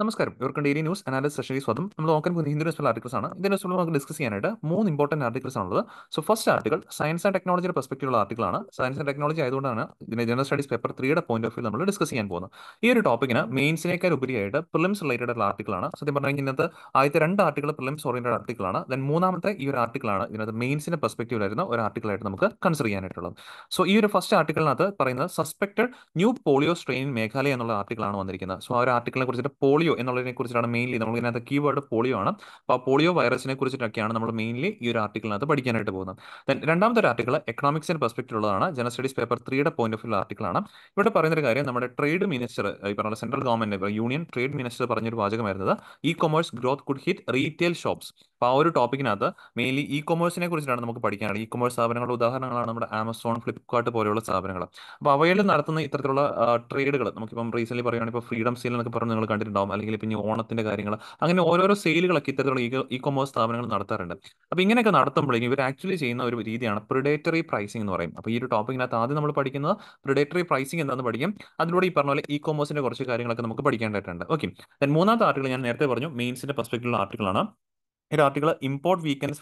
നമസ്കാരം ഇവർക്ക് daily news അനാലിസ് സെഷനിലേക്ക് സ്വാഗതം നമ്മൾ നോക്കാൻ പോകുന്ന ഹിന്ദു ന്യൂസ് ആർട്ടിക്കൽസ് ആണ് ഇതിന്റെ ന്യൂസ് നമുക്ക് ഡിസ്കസ് ചെയ്യാനായിട്ട് മൂന്ന് ഇമ്പോർട്ടന്റ് ആർട്ടിക്കൽസ് ആണുള്ളത് so first article science and ടെക്നോളജിയുടെ ആർട്ടിക്കൽ ആണ് സയൻസ് ആൻഡ് ടെക്നോളജി ആയതുകൊണ്ടാണ് ഇതിന്റെ ജനറൽ സ്റ്റഡീസ് പേപ്പർ ത്രീയുടെ പോയിന്റ് ഓഫ് വ്യൂ നമ്മൾ ഡിസ്കസ് ചെയ്യാൻ പോകുന്നത് ഈ ഒരു ടോപ്പിക്കിന് മെയിൻസിനേക്കാൾ ഉപരിയായിട്ട് പ്രിലിംസ് റിലേറ്റഡ് ഉള്ള ആണ് സത്യം പറഞ്ഞു കഴിഞ്ഞാൽ ഇന്നത്തെ ആദ്യത്തെ രണ്ട് ആർട്ടിക്കൽ പ്രിലിംസ് ഓറിയന്റഡ് ആണ് ദെൻ മൂന്നാമത്തെ ഈ ഒരു ആണ് ഇതിനകത്ത് മെയിൻസിന്റെ പെർസ്പെക്റ്റീവിലായിരുന്ന ഒരു ആർട്ടിക്കലായിട്ട് നമുക്ക് കൺസിഡർ ചെയ്യാനായിട്ടുള്ളത് സോ ഈ ഒരു ഫസ്റ്റ് ആർട്ടിക്കലിനകത്ത് പറയുന്നത് suspected new polio strain Meghalaya എന്നുള്ള ആർട്ടിക്കലാണ് വന്നിരിക്കുന്നത് സോ ആ ഒരു ആർട്ടിക്കലിനെ കുറിച്ചിട്ട് പോളിയോ പോളിയോ എന്നുള്ളതിനെ കുറിച്ചിട്ടാണ് മെയിൻലി നമ്മൾ ഇതിനകത്ത് കീവേർഡ് പോളിയോ ആണ് അപ്പോൾ ആ പോളിയോ വൈറസിനെ കുറിച്ചിട്ടൊക്കെയാണ് നമ്മൾ മെയിൻലി ഈ ഒരു ആർട്ടിക്കിളിനകത്ത് പഠിക്കാനായിട്ട് പോകുന്നത് രണ്ടാമത്തെ ഒരു ആർട്ടിക്കിൾ എക്കണോമിക്സിന്റെ പെർസ്പെക്റ്റീവിലുള്ളതാണ് ജനറൽ സ്റ്റഡീസ് പേപ്പർ ത്രീയുടെ പോയിന്റ് ഓഫ് വ്യൂ ആർട്ടിക്കിളാണ് ഇവിടെ പറയുന്നൊരു കാര്യം നമ്മുടെ ട്രേഡ് മിനിസ്റ്റർ ഈ പറഞ്ഞ central government union trade minister പറഞ്ഞൊരു വാചകമായിരുന്നത് e commerce growth could hit retail shops അപ്പോൾ ആ ഒരു ടോപ്പിക്കിനകത്ത് മെയിൻലി ഇ കൊമേഴ്സിനെ കുറിച്ചിട്ടാണ് നമുക്ക് പഠിക്കാനുള്ളത് ഇ കൊമേഴ്സ് സ്ഥാപനങ്ങളുടെ ഉദാഹരണങ്ങളാണ് നമ്മുടെ ആമസോൺ ഫ്ലിപ്കാർട്ട് പോലെയുള്ള സ്ഥാപനങ്ങൾ അപ്പോൾ അവയിൽ നടത്തുന്ന ഇത്തരത്തിലുള്ള ട്രേഡുകൾ നമുക്കിപ്പം റീസെന്റ് പറയുകയാണെങ്കിൽ ഇപ്പോൾ ഫ്രീഡം സീൽ എന്നൊക്കെ പറഞ്ഞ് നിങ്ങൾ കണ്ടിട്ടുണ്ടാവും അല്ലെങ്കിൽ പിന്നെ ഓണത്തിന്റെ കാര്യങ്ങൾ അങ്ങനെ ഓരോരോ സെയിലുകളൊക്കെ ഇത്തരത്തിലുള്ള ഇ കൊമേഴ്സ് സ്ഥാപനങ്ങൾ നടത്താറുണ്ട് അപ്പൊ ഇങ്ങനെയൊക്കെ നടത്തുമ്പോഴേക്കും ഇവർ ആക്ച്വലി ചെയ്യുന്ന ഒരു രീതിയാണ് പ്രിഡേറ്ററി പ്രൈസിംഗ് എന്ന് പറയും അപ്പൊ ഈ ഒരു ടോപ്പിക്കിനകത്ത് ആദ്യം നമ്മൾ പഠിക്കുന്നത് പ്രിഡേറ്ററി പ്രൈസിംഗ് എന്താണെന്ന് പഠിക്കും അതിലൂടെ ഈ പറഞ്ഞ പോലെ ഇ കൊമേഴ്സിൻ്റെ കുറച്ച് കാര്യങ്ങളൊക്കെ നമുക്ക് പഠിക്കേണ്ടതായിട്ടുണ്ട് ഓക്കെ മൂന്നാമത്തെ ആർട്ടിക്കിൾ ഞാൻ നേരത്തെ പറഞ്ഞു മെയിൻസിന്റെ പെർസ്പെക്റ്റീവുള്ള ആർട്ടിക്കിളാണ് ഒരു article import weakens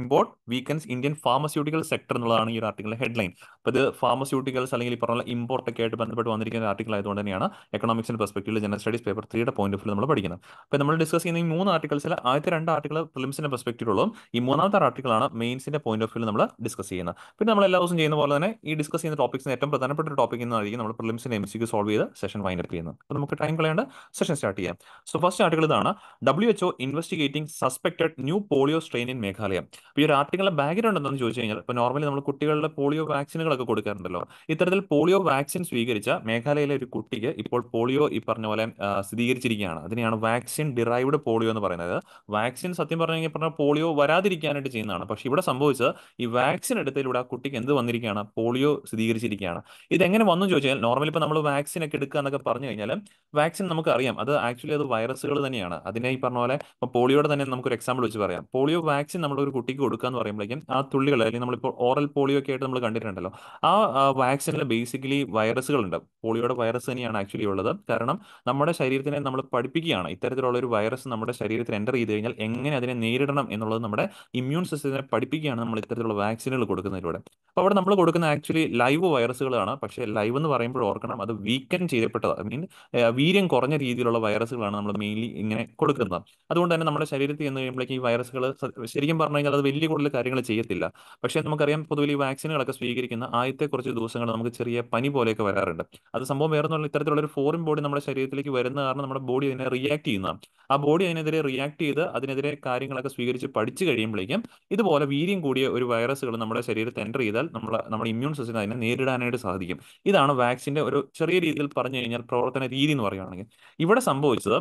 import weakens Indian pharmaceutical sector എന്നുള്ളതാണ് ഈ ഒരു ഹെഡ്ലൈൻ അപ്പോൾ ഇത് ഫാർമസ്യൂട്ടിക്കൽസ് അല്ലെങ്കിൽ ഈ പറഞ്ഞ ഇമ്പോർട്ട് ഒക്കെ ആയിട്ട് ബന്ധപ്പെട്ട് വന്നിരിക്കുന്ന ആർട്ടിക്കിൾ ആയതുകൊണ്ട് തന്നെയാണ് എക്കണോമിക്സിന്റെ പെർസ്പെക്റ്റീവിൽ ജനറൽ സ്റ്റഡീസ് പേപ്പർ ത്രീയുടെ പോയിന്റ് ഓഫ് വ്യൂ നമ്മൾ പഠിക്കുന്നത് അപ്പോൾ നമ്മൾ ഡിസ്കസ് ചെയ്യുന്ന ഈ മൂന്ന് ആർട്ടിക്കൽസിൽ ആദ്യത്തെ രണ്ട് ആർട്ടിക്കിൾ പ്രിലിംസിന്റെ പെർസ്പെക്ടീവിലുള്ളതും ഈ മൂന്നാമത്തെ ആർട്ടിക്കലാണ് മെയിൻസിന്റെ പോയിന്റ് ഓഫ് വ്യൂ നമ്മൾ ഡിസ്കസ് ചെയ്യുന്നത് പിന്നെ നമ്മൾ എല്ലാ ദിവസം ചെയ്യുന്ന പോലെ തന്നെ ഈ ഡിസ്കസ് ചെയ്യുന്ന ടോപ്പിക്സിന് ഏറ്റവും പ്രധാനപ്പെട്ട ഒരു ടോപ്പിക് എന്നായിരിക്കും നമ്മൾ പ്രിലിംസിന്റെ എം സിക്ക് സോൾവ് ചെയ്ത് സെഷൻ വൈൻഡ് അപ്പ് ചെയ്യുന്നത് അപ്പോൾ നമുക്ക് ടൈം കളയേണ്ട സെഷൻ സ്റ്റാർട്ട് ചെയ്യാം സോ ഫസ്റ്റ് ആർട്ടിക്കൽ ഇതാണ് W O investigating suspected declared new polio strain in Meghalaya അപ്പൊ ഈ ഒരു ആർട്ടിക്കിളിലെ ബാക്ക്ഗ്രൗണ്ട് എന്താണെന്ന് ചോദിച്ചു കഴിഞ്ഞാൽ ഇപ്പൊ നോർമലി നമ്മൾ കുട്ടികളുടെ പോളിയോ വാക്സിനുകളൊക്കെ കൊടുക്കാറുണ്ടല്ലോ ഇത്തരത്തിൽ പോളിയോ വാക്സിൻ സ്വീകരിച്ച മേഘാലയയിലെ ഒരു കുട്ടിക്ക് ഇപ്പോൾ പോളിയോ ഈ പറഞ്ഞ പോലെ സ്ഥിരീകരിച്ചിരിക്കുകയാണ് അതിനെയാണ് വാക്സിൻ ഡിറൈവ്ഡ് പോളിയോ എന്ന് പറയുന്നത് വാക്സിൻ സത്യം പറഞ്ഞു പറഞ്ഞാൽ പോളിയോ വരാതിരിക്കാനായിട്ട് ചെയ്യുന്നതാണ് പക്ഷെ ഇവിടെ സംഭവിച്ചത് ഈ വാക്സിൻ എടുത്തതിലൂടെ ആ കുട്ടിക്ക് എന്ത് വന്നിരിക്കുകയാണ് പോളിയോ സ്ഥിരീകരിച്ചിരിക്കുകയാണ് ഇതെങ്ങനെ വന്നു ചോദിച്ചാൽ നോർമലി ഇപ്പൊ നമ്മൾ വാക്സിൻ ഒക്കെ എടുക്കുക എന്നൊക്കെ പറഞ്ഞു കഴിഞ്ഞാൽ വാക്സിൻ നമുക്ക് അറിയാം അത് ആക്ച്വലി അത് വൈറസുകൾ തന്നെയാണ് അതിനെ ഈ പറഞ്ഞ പോലെ ഇപ്പോൾ പോളിയോയുടെ തന്നെ നമുക്കൊരു എക്സാമ്പിൾ എക്സാമ്പിൾ വെച്ച് പറയാം പോളിയോ വാക്സിൻ നമ്മൾ ഒരു കുട്ടിക്ക് കൊടുക്കാന്ന് എന്ന് പറയുമ്പോഴേക്കും ആ തുള്ളികൾ അല്ലെങ്കിൽ നമ്മളിപ്പോൾ ഓറൽ പോളിയോ ഒക്കെ ആയിട്ട് നമ്മൾ കണ്ടിട്ടുണ്ടല്ലോ ആ വാക്സിനിൽ ബേസിക്കലി വൈറസുകൾ ഉണ്ട് പോളിയോയുടെ വൈറസ് തന്നെയാണ് ആക്ച്വലി ഉള്ളത് കാരണം നമ്മുടെ ശരീരത്തിനെ നമ്മൾ പഠിപ്പിക്കുകയാണ് ഇത്തരത്തിലുള്ള ഒരു വൈറസ് നമ്മുടെ ശരീരത്തിൽ എൻ്റർ ചെയ്ത് കഴിഞ്ഞാൽ എങ്ങനെ അതിനെ നേരിടണം എന്നുള്ളത് നമ്മുടെ ഇമ്മ്യൂൺ സിസ്റ്റത്തിനെ പഠിപ്പിക്കുകയാണ് നമ്മൾ ഇത്തരത്തിലുള്ള വാക്സിനുകൾ കൊടുക്കുന്നതിലൂടെ അപ്പോൾ അവിടെ നമ്മൾ കൊടുക്കുന്ന ആക്ച്വലി ലൈവ് വൈറസുകളാണ് പക്ഷേ ലൈവ് എന്ന് പറയുമ്പോൾ ഓർക്കണം അത് വീക്കൻ ചെയ്യപ്പെട്ടത് ഐ മീൻ വീര്യം കുറഞ്ഞ രീതിയിലുള്ള വൈറസുകളാണ് നമ്മൾ മെയിൻലി ഇങ്ങനെ കൊടുക്കുന്നത് അതുകൊണ്ട് തന്നെ നമ്മുടെ ശരീരത്തിൽ എന്ന് ഇടയ്ക്ക് ഈ വൈറസുകൾ ശരിക്കും പറഞ്ഞു കഴിഞ്ഞാൽ അത് വലിയ കൂടുതൽ കാര്യങ്ങൾ ചെയ്യത്തില്ല പക്ഷേ നമുക്കറിയാം പൊതുവെ ഈ വാക്സിനുകളൊക്കെ സ്വീകരിക്കുന്ന ആദ്യത്തെ കുറച്ച് ദിവസങ്ങൾ നമുക്ക് ചെറിയ പനി പോലെയൊക്കെ വരാറുണ്ട് അത് സംഭവം വേറെ എന്നുള്ള ഇത്തരത്തിലുള്ള ഒരു ഫോറിൻ ബോഡി നമ്മുടെ ശരീരത്തിലേക്ക് വരുന്ന കാരണം നമ്മുടെ ബോഡി അതിനെ റിയാക്ട് ചെയ്യുന്നതാണ് ആ ബോഡി അതിനെതിരെ റിയാക്ട് ചെയ്ത് അതിനെതിരെ കാര്യങ്ങളൊക്കെ സ്വീകരിച്ച് പഠിച്ചു കഴിയുമ്പോഴേക്കും ഇതുപോലെ വീര്യം കൂടിയ ഒരു വൈറസുകൾ നമ്മുടെ ശരീരത്തിൽ എൻ്റർ ചെയ്താൽ നമ്മൾ നമ്മുടെ ഇമ്മ്യൂൺ സിസ്റ്റം അതിനെ നേരിടാനായിട്ട് സാധിക്കും ഇതാണ് വാക്സിൻ്റെ ഒരു ചെറിയ രീതിയിൽ പറഞ്ഞു കഴിഞ്ഞാൽ പ്രവർത്തന രീതി എന്ന് പറയുകയാണെങ്കിൽ ഇവിടെ സംഭവിച്ചത്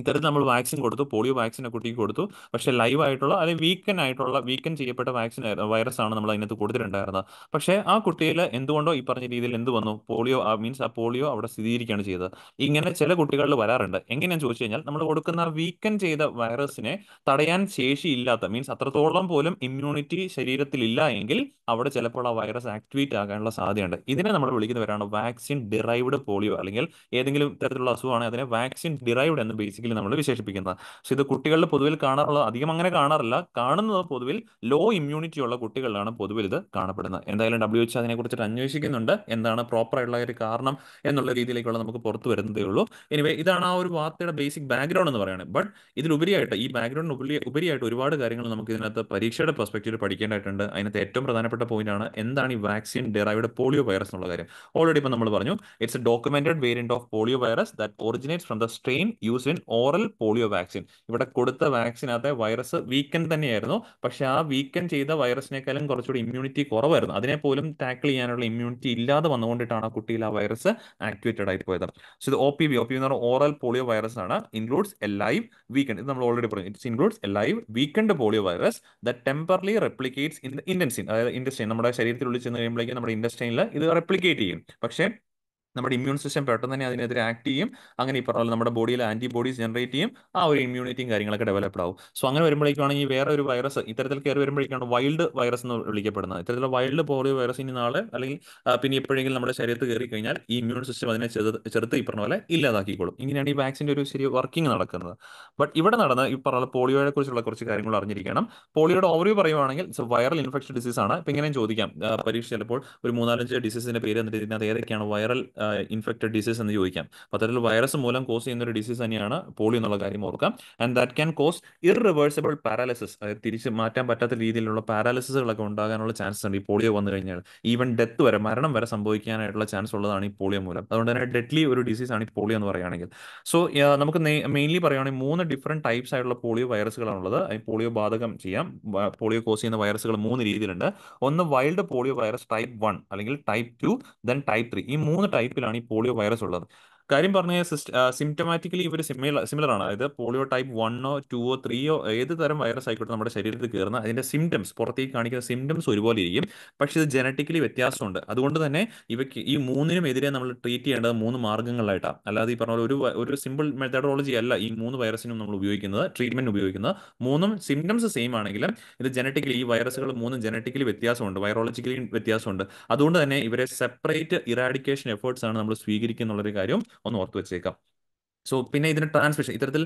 ഇത്തരത്തിൽ നമ്മൾ വാക്സിൻ കൊടുത്തു പോളിയോ വാക്സിൻ കുട്ടിക്ക് കൊടുത്തു പക്ഷേ ലൈവ് ആയിട്ടുള്ള അതായത് വീക്കൻ ആയിട്ടുള്ള വീക്കൻ ചെയ്യപ്പെട്ട വാക്സിൻ വൈറസ് ആണ് നമ്മൾ അതിനകത്ത് കൊടുത്തിട്ടുണ്ടായിരുന്നത് പക്ഷേ ആ കുട്ടിയിൽ എന്തുകൊണ്ടോ ഈ പറഞ്ഞ രീതിയിൽ എന്ത് വന്നു പോളിയോ മീൻസ് ആ പോളിയോ അവിടെ സ്ഥിരീകരിക്കുകയാണ് ചെയ്തത് ഇങ്ങനെ ചില കുട്ടികളിൽ വരാറുണ്ട് എങ്ങനെയാണെന്ന് ചോദിച്ചു കഴിഞ്ഞാൽ നമ്മൾ കൊടുക്കുന്ന വീക്കൻ ചെയ്ത വൈറസിനെ തടയാൻ ശേഷിയില്ലാത്ത മീൻസ് അത്രത്തോളം പോലും ഇമ്മ്യൂണിറ്റി ഇല്ല എങ്കിൽ അവിടെ ചിലപ്പോൾ ആ വൈറസ് ആക്ടിവേറ്റ് ആകാനുള്ള സാധ്യതയുണ്ട് ഇതിനെ നമ്മൾ വിളിക്കുന്നവരാണ് വാക്സിൻ ഡിറൈവ്ഡ് പോളിയോ അല്ലെങ്കിൽ ഏതെങ്കിലും തരത്തിലുള്ള അസുഖമാണെങ്കിൽ അതിനെ വാക്സിൻ ഡിറൈവ്ഡ് എന്ന് ബേസിക്കലി ബേസിക്കലി നമ്മൾ വിശേഷിപ്പിക്കുന്നത് പക്ഷെ ഇത് കുട്ടികളിൽ പൊതുവിൽ കാണാറുള്ള അധികം അങ്ങനെ കാണാറില്ല കാണുന്നത് പൊതുവിൽ ലോ ഇമ്മ്യൂണിറ്റി ഉള്ള കുട്ടികളിലാണ് പൊതുവിൽ ഇത് കാണപ്പെടുന്നത് എന്തായാലും ഡബ്ല്യു എച്ച് കുറിച്ചിട്ട് അന്വേഷിക്കുന്നുണ്ട് എന്താണ് പ്രോപ്പർ ആയിട്ടുള്ള ഒരു കാരണം എന്നുള്ള രീതിയിലേക്കുള്ള നമുക്ക് പുറത്തു വരുന്നതേ ഉള്ളൂ എനിവേ ഇതാണ് ആ ഒരു വാർത്തയുടെ ബേസിക് ബാക്ക്ഗ്രൗണ്ട് എന്ന് പറയുന്നത് ബട്ട് ഇതിലുപരിയായിട്ട് ഈ ബാക്ക്ഗ്രൗണ്ട് ഉപരിയായിട്ട് ഒരുപാട് കാര്യങ്ങൾ നമുക്ക് ഇതിനകത്ത് പരീക്ഷയുടെ പെർസ്പെക്റ്റീവ് പഠിക്കേണ്ടതായിട്ടുണ്ട് അതിനകത്ത് ഏറ്റവും പ്രധാനപ്പെട്ട പോയിന്റ് ആണ് എന്താണ് ഈ വാക്സിൻ ഡെറൈവ്ഡ് പോളിയോ വൈറസ് എന്നുള്ള കാര്യം ഓൾറെഡി ഇപ്പം നമ്മൾ പറഞ്ഞു it's a documented variant of polio virus that originates from the strain use in oral polio vaccine ഇവിടെ കൊടുത്ത വാക്സിനകത്തെ വൈറസ് വീക്കെൻഡ് തന്നെയായിരുന്നു പക്ഷെ ആ വീക്കെൻഡ് ചെയ്ത വൈറസിനേക്കാളും കുറച്ചുകൂടി ഇമ്മ്യൂണിറ്റി കുറവായിരുന്നു അതിനെ പോലും ടാക്കിൾ ചെയ്യാനുള്ള ഇമ്മ്യൂണിറ്റി ഇല്ലാതെ വന്നുകൊണ്ടിട്ടാണ് ആ കുട്ടിയിൽ ആ വൈറസ് ആക്ടിവേറ്റഡ് ആയി പോയത് സോ ഇത് O P V O P എന്ന് പറഞ്ഞാൽ ഓറൽ പോളിയോ വൈറസ് ആണ് ഇൻക്ലൂഡ്സ് എ ലൈവ് വീക്കെൻഡ് ഇത് നമ്മൾ ഓൾറെഡി പറഞ്ഞു it's includes a live weakened polio virus the temporarily replicates in the intestine അതായത് ഇൻഡസ്ട്രീൻ നമ്മുടെ ശരീരത്തിനുള്ളിൽ ചെന്ന് കഴിയുമ്പോഴേക്കും നമ്മുടെ ഇൻഡസ്ട്രീനിൽ ഇത് റെപ്ലിക്കേറ്റ് ചെയ്യും പക്ഷേ നമ്മുടെ ഇമ്മ്യൂൺ സിസ്റ്റം പെട്ടെന്ന് തന്നെ അതിനെതിരെ ആക്ട് ചെയ്യും അങ്ങനെ ഈ പറഞ്ഞാൽ നമ്മുടെ ബോഡിയിൽ ആന്റിബോഡീസ് ജനറേറ്റ് ചെയ്യും ആ ഒരു ഇമ്മ്യൂണിറ്റിയും കാര്യങ്ങളൊക്കെ ഡെവലപ്പ് ആവും സോ അങ്ങനെ വരുമ്പോഴേക്കാണ് ഈ വേറെ ഒരു വൈറസ് ഇത്തരത്തിൽ കയറി വരുമ്പോഴേക്കാണ് വൈൽഡ് വൈറസ് എന്ന് വിളിക്കപ്പെടുന്നത് ഇത്തരത്തിലുള്ള വൈൽഡ് പോളിയോ വൈറസ് ഇനി നാളെ അല്ലെങ്കിൽ പിന്നെ എപ്പോഴെങ്കിലും നമ്മുടെ ശരീരത്ത് കയറി കഴിഞ്ഞാൽ ഈ ഇമ്മ്യൂൺ സിസ്റ്റം അതിനെ ചെറുത്ത് ഈ പറഞ്ഞ പോലെ ഇല്ലാതാക്കിക്കോളും ഇങ്ങനെയാണ് ഈ വാക്സിൻ്റെ ഒരു ശരി വർക്കിംഗ് നടക്കുന്നത് ബട്ട് ഇവിടെ നടന്ന ഈ പറഞ്ഞ പോളിയോയെ കുറിച്ചുള്ള കുറച്ച് കാര്യങ്ങൾ അറിഞ്ഞിരിക്കണം പോളിയോയുടെ ഓവറി പറയുവാണെങ്കിൽ വൈറൽ ഇൻഫെക്ഷൻ ഡിസീസ് ആണ് ഇപ്പം ഇങ്ങനെയും ചോദിക്കാം പരീക്ഷ ചിലപ്പോൾ ഒരു മൂന്നാലഞ്ച് ഡിസീസിന്റെ പേര് എന്നിട്ട് ഇതിനകത്ത് ഏതൊക്കെയാണ് വൈറൽ ഇൻഫെക്റ്റഡ് ഡിസീസ് എന്ന് ചോദിക്കാം അപ്പോൾ അത്തരത്തിൽ വൈറസ് മൂലം കോസ് ചെയ്യുന്ന ഒരു ഡിസീസ് തന്നെയാണ് പോളിയോ എന്നുള്ള കാര്യം ഓർക്കാം and that can cause irreversible paralysis അതായത് തിരിച്ച് മാറ്റാൻ പറ്റാത്ത രീതിയിലുള്ള പാരാലിസിസുകളൊക്കെ ഉണ്ടാകാനുള്ള ചാൻസ് ഉണ്ട് ഈ പോളിയോ വന്നു കഴിഞ്ഞാൽ ഈവൻ ഡെത്ത് വരെ മരണം വരെ സംഭവിക്കാനായിട്ടുള്ള ചാൻസ് ഉള്ളതാണ് ഈ പോളിയോ മൂലം അതുകൊണ്ട് തന്നെ ഡെഡ്ലി ഒരു ആണ് ഈ പോളിയോ എന്ന് പറയുകയാണെങ്കിൽ സോ നമുക്ക് മെയിൻലി പറയുകയാണെങ്കിൽ മൂന്ന് ഡിഫറെൻറ്റ് ടൈപ്സ് ആയിട്ടുള്ള പോളിയോ വൈറസുകളാണുള്ളത് പോളിയോ ബാധകം ചെയ്യാം പോളിയോ കോസ് ചെയ്യുന്ന വൈറസുകൾ മൂന്ന് രീതിയിലുണ്ട് ഒന്ന് wild polio virus type one അല്ലെങ്കിൽ type two then type three ഈ മൂന്ന് ടൈപ്പ് ടൈപ്പിലാണ് ഈ പോളിയോ വൈറസ് ഉള്ളത് കാര്യം പറഞ്ഞ സിംറ്റമാറ്റിക്കലി ഇവർ സിമിലർ സിമിലർ ആണ് അതായത് പോളിയോ ടൈപ്പ് വണ്ണോ ടുവോ ത്രീയോ ഏത് തരം വൈറസ് ആയിക്കോട്ടെ നമ്മുടെ ശരീരത്തിൽ കയറുന്ന അതിന്റെ സിംറ്റംസ് പുറത്തേക്ക് കാണിക്കുന്ന സിംറ്റംസ് ഒരുപോലെ ഇരിക്കും പക്ഷെ ഇത് ജനറ്റിക്കലി വ്യത്യാസമുണ്ട് അതുകൊണ്ട് തന്നെ ഇവയ്ക്ക് ഈ മൂന്നിനും എതിരെ നമ്മൾ ട്രീറ്റ് ചെയ്യേണ്ടത് മൂന്ന് മാർഗങ്ങളിലായിട്ടാണ് അല്ലാതെ ഈ പറഞ്ഞ ഒരു ഒരു സിമ്പിൾ മെത്തഡോളജി അല്ല ഈ മൂന്ന് വൈറസിനും നമ്മൾ ഉപയോഗിക്കുന്നത് ട്രീറ്റ്മെന്റ് ഉപയോഗിക്കുന്നത് മൂന്നും സിംറ്റംസ് സെയിം ആണെങ്കിലും ഇത് ജനറ്റിക്കലി ഈ വൈറസുകൾ മൂന്നും ജനറ്റിക്കലി വ്യത്യാസമുണ്ട് വൈറോളജിക്കലി വ്യത്യാസമുണ്ട് അതുകൊണ്ട് തന്നെ ഇവരെ സെപ്പറേറ്റ് ഇറാഡിക്കേഷൻ എഫേർട്സ് ആണ് നമ്മൾ സ്വീകരിക്കുന്നുള്ളൊരു കാര്യം 어느어떠제가 സോ പിന്നെ ഇതിന് ട്രാൻസ്മിഷൻ ഇത്തരത്തിൽ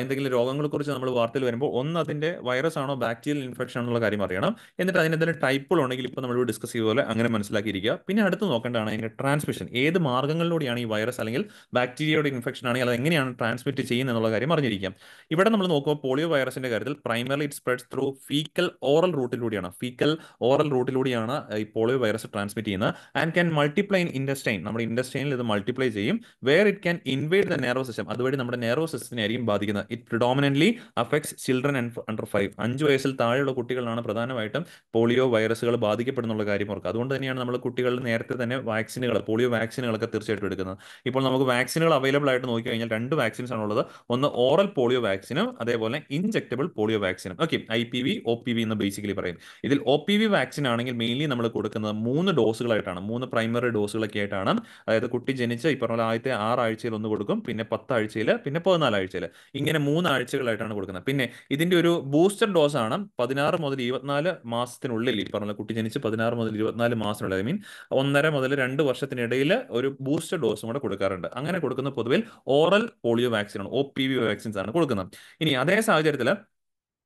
എന്തെങ്കിലും രോഗങ്ങളെ കുറിച്ച് നമ്മൾ വാർത്തയിൽ വരുമ്പോൾ ഒന്ന് അതിന്റെ വൈറസ് ആണോ ബാക്ടീരിയൽ ഇൻഫെക്ഷൻ ആണോ കാര്യം അറിയണം എന്നിട്ട് അതിന് എന്തെങ്കിലും ടൈപ്പുകൾ ഉണ്ടെങ്കിൽ നമ്മൾ ഡിസ്കസ് ചെയ്ത പോലെ അങ്ങനെ മനസ്സിലാക്കിയിരിക്കുക പിന്നെ അടുത്ത് നോക്കേണ്ടതാണ് അതിന്റെ ട്രാൻസ്മിഷൻ ഏത് മാർഗ്ഗങ്ങളിലൂടെയാണ് ഈ വൈറസ് അല്ലെങ്കിൽ ബാക്ടീരിയയുടെ ഇൻഫെക്ഷൻ ആണെങ്കിൽ അത് എങ്ങനെയാണ് ട്രാൻസ്മിറ്റ് ചെയ്യുന്നത് എന്നുള്ള കാര്യം അറിഞ്ഞിരിക്കാം ഇവിടെ നമ്മൾ നോക്കുമ്പോൾ പോളിയോ വൈറസിന്റെ കാര്യത്തിൽ primary it spread through faecal oral റൂട്ടിലൂടെയാണ് ഫീക്കൽ ഓറൽ റൂട്ടിലൂടെയാണ് ഈ പോളിയോ വൈറസ് ട്രാൻസ്മിറ്റ് ചെയ്യുന്നത് and can multiply in intestine നമ്മുടെ ഇൻഡസ്റ്റൈനിൽ ഇത് മൾട്ടിപ്ലൈ ചെയ്യും where it can invade the nervous system അതുവഴി നമ്മുടെ നെർവസ് സിസ്റ്റത്തിനെ ആയിരിക്കും ബാധിക്കുന്നത് it predominantly affects children under five അഞ്ച് വയസ്സിൽ താഴെയുള്ള കുട്ടികളാണ് പ്രധാനമായിട്ടും പോളിയോ വൈറസുകൾ ബാധിക്കപ്പെടുന്നുള്ള കാര്യം ഓർക്കുക അതുകൊണ്ട് തന്നെയാണ് നമ്മൾ കുട്ടികൾ നേരത്തെ തന്നെ വാക്സിനുകൾ പോളിയോ വാക്സിനുകളൊക്കെ തീർച്ചയായിട്ടും എടുക്കുന്നത് ഇപ്പോൾ നമുക്ക് വാക്സിനുകൾ അവൈലബിൾ ആയിട്ട് നോക്കി കഴിഞ്ഞാൽ രണ്ട് വാക്സിൻസ് ആണുള്ളത് ഒന്ന് ഓറൽ പോളിയോ വാക്സിനും അതേപോലെ ഇഞ്ചക്റ്റബിൾ പോളിയോ വാക്സിനും okay I P V O P V എന്ന് ബേസിക്കലി പറയും ഇതിൽ ഒ പി വി വാക്സിൻ ആണെങ്കിൽ മെയിൻലി നമ്മൾ കൊടുക്കുന്നത് മൂന്ന് ഡോസുകളായിട്ടാണ് മൂന്ന് പ്രൈമറി ഡോസുകളൊക്കെ ആയിട്ടാണ് അതായത് കുട്ടി ജനിച്ച് ഇപ്പറഞ്ഞ ആദ്യത്തെ ആറാഴ്ചയിൽ ഒന്ന് കൊടുക്കും പിന്നെ പത്ത് പത്താഴ്ചയിൽ പിന്നെ പതിനാലാഴ്ചയിൽ ഇങ്ങനെ മൂന്നാഴ്ചകളായിട്ടാണ് കൊടുക്കുന്നത് പിന്നെ ഇതിന്റെ ഒരു ബൂസ്റ്റർ ഡോസ് ആണ് പതിനാറ് മുതൽ ഇരുപത്തിനാല് മാസത്തിനുള്ളിൽ ഈ പറഞ്ഞ കുട്ടി ജനിച്ച് പതിനാറ് മുതൽ ഇരുപത്തിനാല് മാസത്തിനുള്ളിൽ ഐ മീൻ ഒന്നര മുതൽ രണ്ട് വർഷത്തിനിടയിൽ ഒരു ബൂസ്റ്റർ ഡോസും കൂടെ കൊടുക്കാറുണ്ട് അങ്ങനെ കൊടുക്കുന്ന പൊതുവിൽ ഓറൽ പോളിയോ വാക്സിൻ ആണ് ഒ പി വി വാക്സിൻസ് ആണ് കൊടുക്കുന്നത് ഇനി അതേ സാഹചര്യത്തിൽ